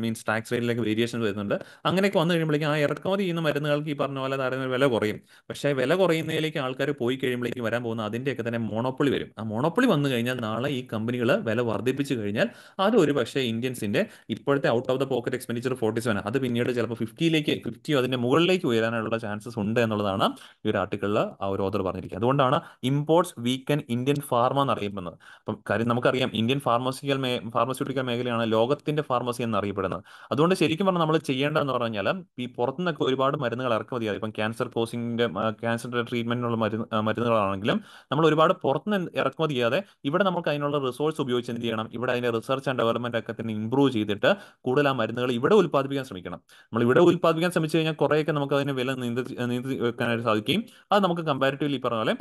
മീൻസ് ടാക്സ് റേറ്റിലൊക്കെ വേരിയേഷൻ വരുന്നുണ്ട് അങ്ങനെയൊക്കെ വന്നു കഴിയുമ്പോഴേക്കും ആ ഇറക്കുമതി ചെയ്യുന്ന മരുന്നുകൾക്ക് ഈ പറഞ്ഞ പോലെ താരതമ്യം വില കുറയും പക്ഷേ വില കുറയുന്നതിലേക്ക് ആൾക്കാർ പോയി കഴിയുമ്പോഴേക്കും വരാൻ പോകുന്ന അതിൻ്റെയൊക്കെ തന്നെ മോണോപ്പൊളി വരും ആ മോണോപ്പൊളി വന്നു കഴിഞ്ഞാൽ നാളെ ഈ കമ്പനികൾ വില വർദ്ധിപ്പിച്ചു കഴിഞ്ഞാൽ അത് ഒരു പക്ഷേ ഇന്ത്യൻസിൻ്റെ ഇപ്പോഴത്തെ out of the pocket expenditure forty seven അത് പിന്നീട് ചിലപ്പോൾ ഫിഫ്റ്റിയിലേക്ക് ഫിഫ്റ്റിയോ അതിൻ്റെ മുകളിലേക്ക് മുകളിലേക്ക് ഉയരാനുള്ള ചാൻസസ് ഉണ്ട് എന്നുള്ളതാണ് ഈ ഒരു ആർട്ടിക്കിളിൽ ആ ഒരു ഓദർ പറഞ്ഞിരിക്കുന്നത് അതുകൊണ്ടാണ് ഇമ്പോർട്സ് വീക്കൻ ഇന്ത്യൻ ഫാർമ എന്നറിയപ്പെടുന്നത് അപ്പം കാര്യം നമുക്കറിയാം ഇന്ത്യൻ ഫാർമസിക്കൽ മേ ഫാർമസ്യൂട്ടിക്കൽ മേഖലയാണ് ലോകത്തിന്റെ ഫാർമസി എന്നറിയപ്പെടുന്നത് അതുകൊണ്ട് ശരിക്കും പറഞ്ഞാൽ നമ്മൾ ചെയ്യേണ്ടതെന്ന് പറഞ്ഞാൽ ഈ പുറത്തുനിന്നൊക്കെ ഒരുപാട് മരുന്നുകൾ ഇറക്കുമതി ഇപ്പം ക്യാൻസർ കോസിങ്ങിന്റെ ക്യാൻസർ ട്രീറ്റ്മെന്റിനുള്ള മരുന്ന് മരുന്നുകളാണെങ്കിലും നമ്മൾ ഒരുപാട് പുറത്തുനിന്ന് ഇറക്കുമതി ചെയ്യാതെ ഇവിടെ നമുക്ക് അതിനുള്ള റിസോഴ്സ് ഉപയോഗിച്ച് എന്ത് ചെയ്യണം ഇവിടെ അതിന്റെ റിസർച്ച് ആൻഡ് ഡെവലപ്മെന്റ് ഒക്കെ തന്നെ ഇംപ്രൂവ് ചെയ്തിട്ട് കൂടുതൽ ആ മരുന്നുകൾ ഇവിടെ ഉൽപ്പാദിപ്പിക്കാൻ ശ്രമിക്കണം നമ്മൾ ഇവിടെ ഉൽപ്പാദിപ്പിക്കാൻ ശ്രമിച്ചു കഴിഞ്ഞാൽ കുറേയൊക്കെ നമുക്ക് അതിനെ വില നിയന്ത്രി നിയന്ത്രിക്കാനായിട്ട് സാധിക്കുകയും അത് നമുക്ക് കമ്പാരിറ്റീവ്ലി പറഞ്ഞ പോലെ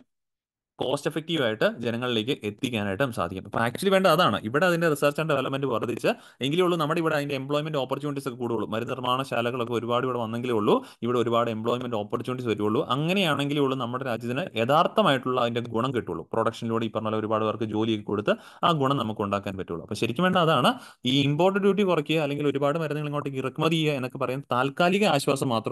കോസ്റ്റ് എഫക്റ്റീവ് ആയിട്ട് ജനങ്ങളിലേക്ക് എത്തിക്കാനായിട്ടും സാധിക്കും അപ്പൊ ആക്ച്വലി വേണ്ട അതാണ് ഇവിടെ അതിന്റെ റിസർച്ച് ആൻഡ് ഡെവലപ്മെന്റ് വർദ്ധിച്ച് എങ്കിലേ ഉള്ളൂ നമ്മുടെ ഇവിടെ അതിന്റെ എംപ്ലോയ്മെന്റ് ഓപ്പർച്യൂണിറ്റീസ് ഒക്കെ കൂടുള്ളൂ ശാലകളൊക്കെ ഒരുപാട് ഇവിടെ വന്നെങ്കിലേ ഉള്ളൂ ഇവിടെ ഒരുപാട് എംപ്ലോയ്മെന്റ് ഓപ്പർച്യൂണിറ്റീസ് വരുള്ളൂ അങ്ങനെയാണെങ്കിലേ ഉള്ളൂ നമ്മുടെ രാജ്യത്തിന് യഥാർത്ഥമായിട്ടുള്ള അതിന്റെ ഗുണം കിട്ടുള്ളൂ പ്രൊഡക്ഷനിലൂടെ ഈ പറഞ്ഞാൽ ഒരുപാട് പേർക്ക് ജോലിയൊക്കെ കൊടുത്ത് ആ ഗുണം നമുക്ക് ഉണ്ടാക്കാൻ പറ്റുള്ളൂ അപ്പൊ ശരിക്കും വേണ്ട അതാണ് ഈ ഇമ്പോർട്ട് ഡ്യൂട്ടി കുറയ്ക്കുക അല്ലെങ്കിൽ ഒരുപാട് മരുന്നുകൾ ഇങ്ങോട്ടേക്ക് ഇറക്കുമതി ചെയ്യുക എന്നൊക്കെ പറയാൻ താൽക്കാലിക ആശ്വാസം മാത്രമാണ്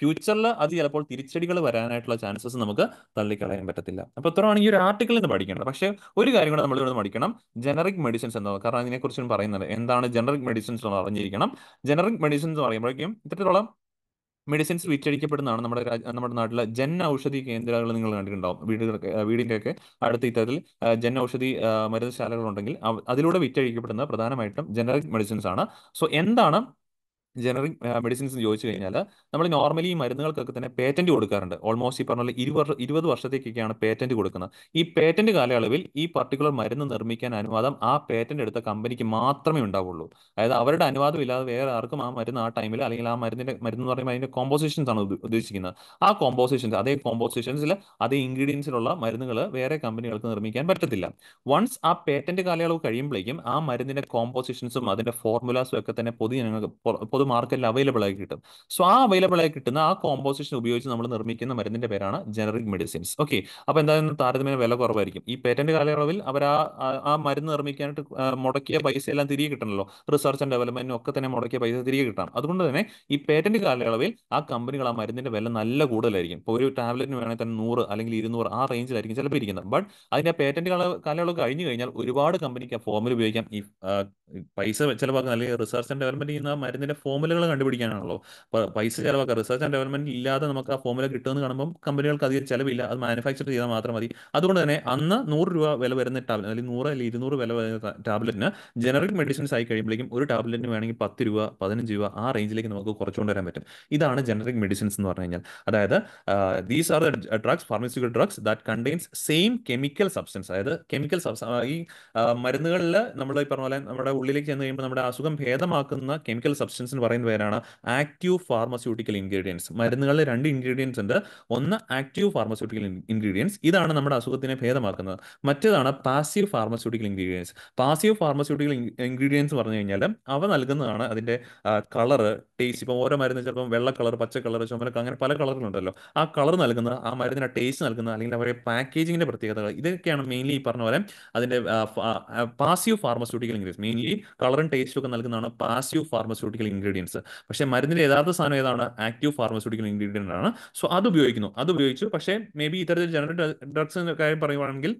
ഫ്യൂച്ചറിൽ അത് ചിലപ്പോൾ തിരിച്ചടികൾ വരാനായിട്ടുള്ള ചാൻസസ് നമുക്ക് തള്ളിക്കളയാൻ പറ്റത്തില്ല അപ്പോൾ മാത്രമാണ് ഒരു ആർട്ടിക്കിളിൽ നിന്ന് പഠിക്കേണ്ടത് പക്ഷേ ഒരു കാര്യം കൂടെ നമ്മൾ ഇവിടെ പഠിക്കണം ജനറിക് മെഡിസിൻസ് എന്നത് കാരണം അതിനെക്കുറിച്ചും പറയുന്നത് എന്താണ് ജനറിക് മെഡിസിൻസ് എന്ന് അറിഞ്ഞിരിക്കണം ജനറിക് മെഡിസിൻസ് എന്ന് പറയുമ്പോഴേക്കും ഇത്തരത്തിലുള്ള മെഡിസിൻസ് വിറ്റഴിക്കപ്പെടുന്നതാണ് നമ്മുടെ നമ്മുടെ നാട്ടിലെ ജൻ ഔഷധി കേന്ദ്രങ്ങൾ നിങ്ങൾ കണ്ടിട്ടുണ്ടാവും വീടുകൾക്ക് വീടിൻ്റെയൊക്കെ അടുത്ത ഇത്തരത്തിൽ ജൻ ഔഷധി മരുന്നുശാലകളുണ്ടെങ്കിൽ അതിലൂടെ വിറ്റഴിക്കപ്പെടുന്നത് പ്രധാനമായിട്ടും ജനറിക് മെഡിസിൻസ് ആണ് സോ എന്താണ് ജനറിക് മെഡിസിൻസ് ചോദിച്ചു കഴിഞ്ഞാൽ നമ്മൾ നോർമലി ഈ മരുന്നുകൾക്കൊക്കെ തന്നെ പേറ്റന്റ് കൊടുക്കാറുണ്ട് ഓൾമോസ്റ്റ് ഈ പറഞ്ഞ ഇരുപത് ഇരുപത് വർഷത്തേക്കൊക്കെയാണ് പേറ്റന്റ് കൊടുക്കുന്നത് ഈ പേറ്റന്റ് കാലയളവിൽ ഈ പർട്ടിക്കുലർ മരുന്ന് നിർമ്മിക്കാൻ അനുവാദം ആ പേറ്റന്റ് എടുത്ത കമ്പനിക്ക് മാത്രമേ ഉണ്ടാവുള്ളൂ അതായത് അവരുടെ അനുവാദം ഇല്ലാതെ വേറെ ആർക്കും ആ മരുന്ന് ആ ടൈമിൽ അല്ലെങ്കിൽ ആ മരുന്നിന്റെ മരുന്ന് എന്ന് പറയുമ്പോൾ അതിന്റെ കോമ്പോസിഷൻസ് ആണ് ഉദ്ദേശിക്കുന്നത് ആ കോമ്പോസിഷൻസ് അതേ കോമ്പോസിഷൻസിൽ അതേ ഇൻഗ്രീഡിയൻസിലുള്ള മരുന്നുകൾ വേറെ കമ്പനികൾക്ക് നിർമ്മിക്കാൻ പറ്റത്തില്ല വൺസ് ആ പേറ്റന്റ് കാലയളവ് കഴിയുമ്പോഴേക്കും ആ മരുന്നിന്റെ കോമ്പോസിഷൻസും അതിന്റെ ഫോർമുലാസും ഒക്കെ തന്നെ പൊതു ജനങ്ങൾക്ക് പൊതു മാർക്കറ്റിൽ അവൈലബിൾ ആയി കിട്ടും സോ ആ അവൈലബിൾ ആയി കിട്ടുന്ന ആ കോമ്പോസിഷൻ ഉപയോഗിച്ച് നമ്മൾ നിർമ്മിക്കുന്ന മരുന്നിന്റെ പേരാണ് ജനറിക് മെഡിസിൻസ് ഓക്കെ അപ്പോൾ എന്തായാലും താരതമ്യേന വില കുറവായിരിക്കും ഈ പേറ്റന്റ് കാലയളവിൽ അവർ ആ ആ മരുന്ന് നിർമ്മിക്കാനായിട്ട് മുടക്കിയ പൈസ എല്ലാം തിരികെ കിട്ടണല്ലോ റിസർച്ച് ആൻഡ് ഡെവലപ്മെന്റിനും ഒക്കെ തന്നെ മുടക്കിയ പൈസ തിരികെ കിട്ടണം അതുകൊണ്ട് തന്നെ ഈ പേറ്റന്റ് കാലയളവിൽ ആ കമ്പനികൾ ആ മരുന്നിന്റെ വില നല്ല കൂടുതലായിരിക്കും ഇപ്പോൾ ഒരു ടാബ്ലറ്റിന് വേണമെങ്കിൽ തന്നെ നൂറ് അല്ലെങ്കിൽ ഇരുന്നൂറ് ആ റേഞ്ചിലായിരിക്കും ചിലപ്പോൾ ഇരിക്കുന്നത് ബട്ട് അതിന്റെ പേറ്റന്റ് കാലയളവ് കഴിഞ്ഞു കഴിഞ്ഞാൽ ഒരുപാട് കമ്പനിക്ക് ആ ഫോമിൽ ഉപയോഗിക്കാം ഈ പൈസ ചിലവാക്കുന്ന അല്ലെങ്കിൽ റിസർച്ച് ആൻഡ് ഡെവലപ്മെന്റ് ചെയ്യുന്ന മരുന്നിന്റെ ഫോം ഫോമുലകൾ കണ്ടുപിടിക്കാനാണല്ലോ പൈസ ചിലവാക്കുക റിസർച്ച് ആൻഡ് ഡെവലപ്മെന്റ് ഇല്ലാതെ നമുക്ക് ആ ഫോർമുല കിട്ടുമെന്ന് കാണുമ്പോൾ കമ്പനികൾക്ക് അധികം ചിലവില്ല അത് മാനുഫാക്ചർ ചെയ്താൽ മാത്രം മതി അതുകൊണ്ട് തന്നെ അന്ന് നൂറ് രൂപ വില വരുന്ന ടാബ്ലറ്റ് അല്ലെങ്കിൽ നൂറ് അല്ലെങ്കിൽ ഇരുന്നൂറ് വില വരുന്ന ടാബ്ലറ്റിന് ജനറിക് മെഡിസിൻസ് ആയി കഴിയുമ്പോഴേക്കും ഒരു ടാബ്ലറ്റിന് വേണമെങ്കിൽ പത്ത് രൂപ പതിനഞ്ച് രൂപ ആ റേഞ്ചിലേക്ക് നമുക്ക് കുറച്ചുകൊണ്ട് വരാൻ പറ്റും ഇതാണ് ജനറിക് മെഡിസിൻസ് എന്ന് പറഞ്ഞു കഴിഞ്ഞാൽ അതായത് these are the drugs pharmaceutical drugs that contains same chemical substance അതായത് കെമിക്കൽ സബ്സ്റ്റൻസ് ഈ മരുന്നുകളിൽ നമ്മൾ ഈ പറഞ്ഞ പോലെ നമ്മുടെ ഉള്ളിലേക്ക് ചെന്ന് കഴിയുമ്പോൾ നമ്മുടെ അസുഖം ഭേദമാക്കുന്ന കെമിക്കൽ സബ്സ്റ്റൻസിന് പറയുന്ന പേരാണ് ആക്റ്റീവ് ഫാർമസ്യൂട്ടിക്കൽ ഇൻഗ്രീഡിയൻസ് മരുന്നുകളിൽ രണ്ട് ഇൻഗ്രീഡിയൻസ് ഉണ്ട് ഒന്ന് ആക്റ്റീവ് ഫാർമസ്യൂട്ടിക്കൽ ഇൻഗ്രീഡിയൻസ് ഇതാണ് നമ്മുടെ അസുഖത്തിനെ ഭേദമാക്കുന്നത് മറ്റേതാണ് passive pharmaceutical ingredients passive pharmaceutical ingredients പറഞ്ഞു കഴിഞ്ഞാൽ അവ നൽകുന്നതാണ് അതിൻ്റെ കളർ ടേസ്റ്റ് ഇപ്പം ഓരോ മരുന്ന് ചിലപ്പം വെള്ള കളർ പച്ച കളർ ചുമല അങ്ങനെ പല കളറിലുണ്ടല്ലോ ആ കളർ നൽകുന്ന ആ മരുന്നിന് ടേസ്റ്റ് നൽകുന്ന അല്ലെങ്കിൽ അവരുടെ പാക്കേജിങ്ങിൻ്റെ പ്രത്യേകതകൾ ഇതൊക്കെയാണ് മെയിൻലി ഈ പറഞ്ഞ പോലെ അതിൻ്റെ പാസീവ് ഫാർമസ്യൂട്ടിക്കൽ ഇൻഗ്രീഡിയൻസ് മെയിൻലി കളറും ടേസ്റ്റും ഒക്കെ നൽകുന്നതാണ് പാസീവ് ഫാർമസ്യൂട്ടിക്കൽ ഇൻഗ്രീഡിയൻസ് ഇൻഗ്രീഡിയൻസ് പക്ഷേ മരുന്നിന്റെ യഥാർത്ഥ സാധനം ഏതാണ് ആക്റ്റീവ് ഫാർമസ്യൂട്ടിക്കൽ ഇൻഗ്രീഡിയൻ്റ് ആണ് സോ അത് ഉപയോഗിക്കുന്നു അത് ഉപയോഗിച്ചു പക്ഷേ മേ ബി ഇത്തരത്തിൽ ജനറൽ ഡ്രഗ്സ് കാര്യം പറയുവാണെങ്കിൽ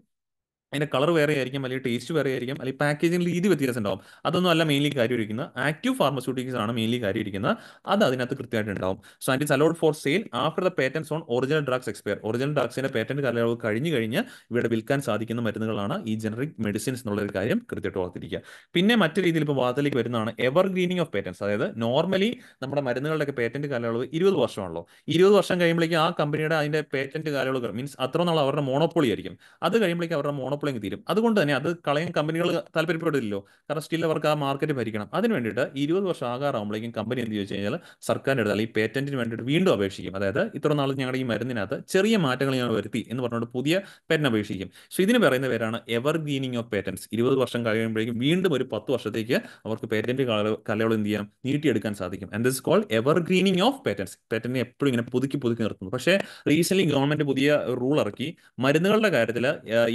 അതിൻ്റെ കളർ വേറെ ആയിരിക്കും അല്ലെങ്കിൽ ടേസ്റ്റ് വേറെ ആയിരിക്കും അല്ലെങ്കിൽ പാക്കേജിംഗ് രീതി വ്യത്യാസം ഉണ്ടാവും അതൊന്നും അല്ല മെയിൻലി കാര്യം ഇരിക്കുന്നത് ആക്റ്റീവ് ഫാർമസ്യൂട്ടിക്കൽസ് ആണ് മെയിൻലി കാര്യം ഇരിക്കുന്നത് അത് അതിനകത്ത് കൃത്യമായിട്ട് ഉണ്ടാവും so and it's allowed for sale after the patents on original drugs expire original ഡ്രഗ്സിന്റെ പേറ്റന്റ് കാലയളവ് കഴിഞ്ഞു കഴിഞ്ഞ് ഇവിടെ വിൽക്കാൻ സാധിക്കുന്ന മരുന്നുകളാണ് ഈ ജനറിക് മെഡിസിൻസ് ഒരു കാര്യം കൃത്യമായിട്ട് ഓർത്തിരിക്കുക പിന്നെ മറ്റു രീതിയിൽ ഇപ്പോൾ വാർത്തയിലേക്ക് വരുന്നതാണ് എവർ ഗ്രീനിങ് ഓഫ് പേറ്റൻസ് അതായത് നോർമലി നമ്മുടെ മരുന്നുകളുടെയൊക്കെ പേറ്റന്റ് കാലയളവ് ഇരുപത് വർഷമാണല്ലോ ഇരുപത് വർഷം കഴിയുമ്പോഴേക്കും ആ കമ്പനിയുടെ അതിന്റെ പേറ്റന്റ് കാലയളവ് മീൻസ് അത്ര നാൾ അവരുടെ മോണോപോളി ആയിരിക്കും അത് കഴിയുമ്പോഴേക്കും അവരുടെ മോണോ മോണോപ്ലൈങ് തീരും അതുകൊണ്ട് തന്നെ അത് കളയാൻ കമ്പനികൾ താല്പര്യപ്പെടില്ലല്ലോ കാരണം സ്റ്റിൽ അവർക്ക് ആ മാർക്കറ്റ് ഭരിക്കണം അതിന് വേണ്ടിയിട്ട് ഇരുപത് വർഷം ആകാറാകുമ്പോഴേക്കും കമ്പനി എന്ത് ചോദിച്ചു കഴിഞ്ഞാൽ സർക്കാരിൻ്റെ അടുത്ത് അല്ലെങ്കിൽ പേറ്റന്റിന് വേണ്ടിയിട്ട് വീണ്ടും അപേക്ഷിക്കും അതായത് ഇത്ര നാൾ ഞങ്ങളുടെ ഈ മരുന്നിനകത്ത് ചെറിയ മാറ്റങ്ങൾ ഞങ്ങൾ വരുത്തി എന്ന് പറഞ്ഞുകൊണ്ട് പുതിയ പേറ്റൻ അപേക്ഷിക്കും സോ ഇതിന് പറയുന്ന പേരാണ് എവർ ഗ്രീനിങ് ഓഫ് പേറ്റൻസ് ഇരുപത് വർഷം കഴിയുമ്പോഴേക്കും വീണ്ടും ഒരു പത്ത് വർഷത്തേക്ക് അവർക്ക് പേറ്റന്റ് കാലയളവ് എന്ത് ചെയ്യാം നീട്ടിയെടുക്കാൻ സാധിക്കും and this call evergreening of patents പേറ്റന്റിനെ എപ്പോഴും ഇങ്ങനെ പുതുക്കി പുതുക്കി നിർത്തുന്നു പക്ഷേ റീസെന്റ് ഗവൺമെന്റ് പുതിയ റൂൾ ഇറക്കി മരുന്നുകളുടെ കാര്യത്തിൽ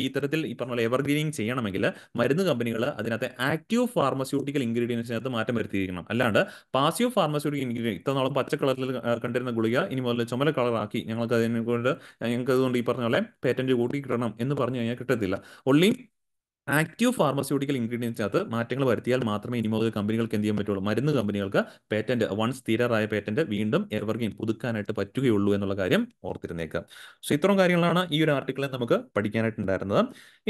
ഇത്തരത്തിൽ ഈ പറഞ്ഞ പോലെ എവർഗ്രീനിങ് ചെയ്യണമെങ്കിൽ മരുന്ന് കമ്പനികൾ അതിനകത്ത് ആക്റ്റീവ് ഫാർമസ്യൂട്ടിക്കൽ ഇൻഗ്രീഡിയൻസിനകത്ത് മാറ്റം വരുത്തിയിരിക്കണം അല്ലാണ്ട് പാസീവ് ഫാർമസ്യൂട്ടിക്കൽ ഇൻഗ്രീഡിയൻ ഇത്രനാളും പച്ച കളറിൽ കണ്ടിരുന്ന ഗുളിക ഇനി മുതൽ ചുമല കളറാക്കി ഞങ്ങൾക്ക് അതിനെ കൊണ്ട് ഞങ്ങൾക്ക് അതുകൊണ്ട് ഈ പറഞ്ഞ പോലെ പേറ്റന്റ് കൂട്ടി കിട്ടണം എന്ന് പറഞ്ഞു കഴിഞ്ഞാൽ കിട്ടത്തില്ല ഒള്ളി ആക്റ്റീവ് ഫാർമസ്യൂട്ടിക്കൽ ഇൻഗ്രീഡിയൻസിനകത്ത് മാറ്റങ്ങൾ വരുത്തിയാൽ മാത്രമേ ഇനി മുതൽ കമ്പനികൾക്ക് എന്ത് ചെയ്യാൻ പറ്റുള്ളൂ മരുന്ന് കമ്പനികൾക്ക് പേറ്റന്റ് വൺ സ്ഥിരരായ പേറ്റന്റ് വീണ്ടും എവർഗ്രീൻ പുതുക്കാനായിട്ട് പറ്റുകയുള്ളൂ എന്നുള്ള കാര്യം ഓർത്തിരുന്നേക്കുക സോ ഇത്തരം കാര്യങ്ങളാണ് ഈ ഒരു ആർട്ടിക്കിളിൽ നമുക്ക് പഠിക്കാനായിട്ടുണ്ടായിരുന്നത്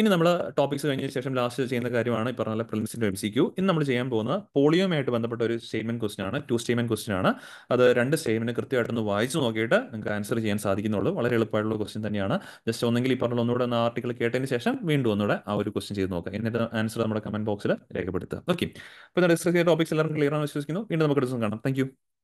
ഇനി നമ്മൾ ടോപ്പിക്സ് കഴിഞ്ഞ ശേഷം ലാസ്റ്റ് ചെയ്യുന്ന കാര്യമാണ് ഈ പറഞ്ഞ പ്രിൻസിന്റെ എം സി ക്യൂ ഇന്ന് നമ്മൾ ചെയ്യാൻ പോകുന്നത് പോളിയോയുമായിട്ട് ബന്ധപ്പെട്ട ഒരു സ്റ്റേറ്റ്മെന്റ് ക്വസ്റ്റൻ ആണ് ടു സ്റ്റേറ്റ്മെന്റ് ക്വസ്റ്റൻ ആണ് അത് രണ്ട് സ്റ്റേറ്റ്മെന്റ് കൃത്യമായിട്ടൊന്ന് വായിച്ചു നോക്കിയിട്ട് നിങ്ങൾക്ക് ആൻസർ ചെയ്യാൻ സാധിക്കുന്നുള്ളൂ വളരെ എളുപ്പമായിട്ടുള്ള ക്വസ്റ്റൻ തന്നെയാണ് ജസ്റ്റ് ഒന്നെങ്കിൽ ഈ പറഞ്ഞ ഒന്നുകൂടെ ആർട്ടിക്കിൾ കേട്ടതിന് ശേഷം വീണ്ടും ഒന്നുകൂടെ ആ ഒരു ക്വസ്റ്റൻ ചെയ്ത് നോക്കാം എന്നിട്ട് ആൻസർ നമ്മുടെ കമന്റ് ബോക്സിൽ രേഖപ്പെടുത്തുക ഓക്കെ അപ്പോൾ ഡിസ്കസ് ചെയ്ത ടോപ്പിക്സ് എല്ലാവർക്കും ക്ലിയർ ആണെന്ന് വിശ്വസിക്കുന്നു വീണ്ടും നമുക്ക് ഡിസ്കസ് കാണാം താങ്ക്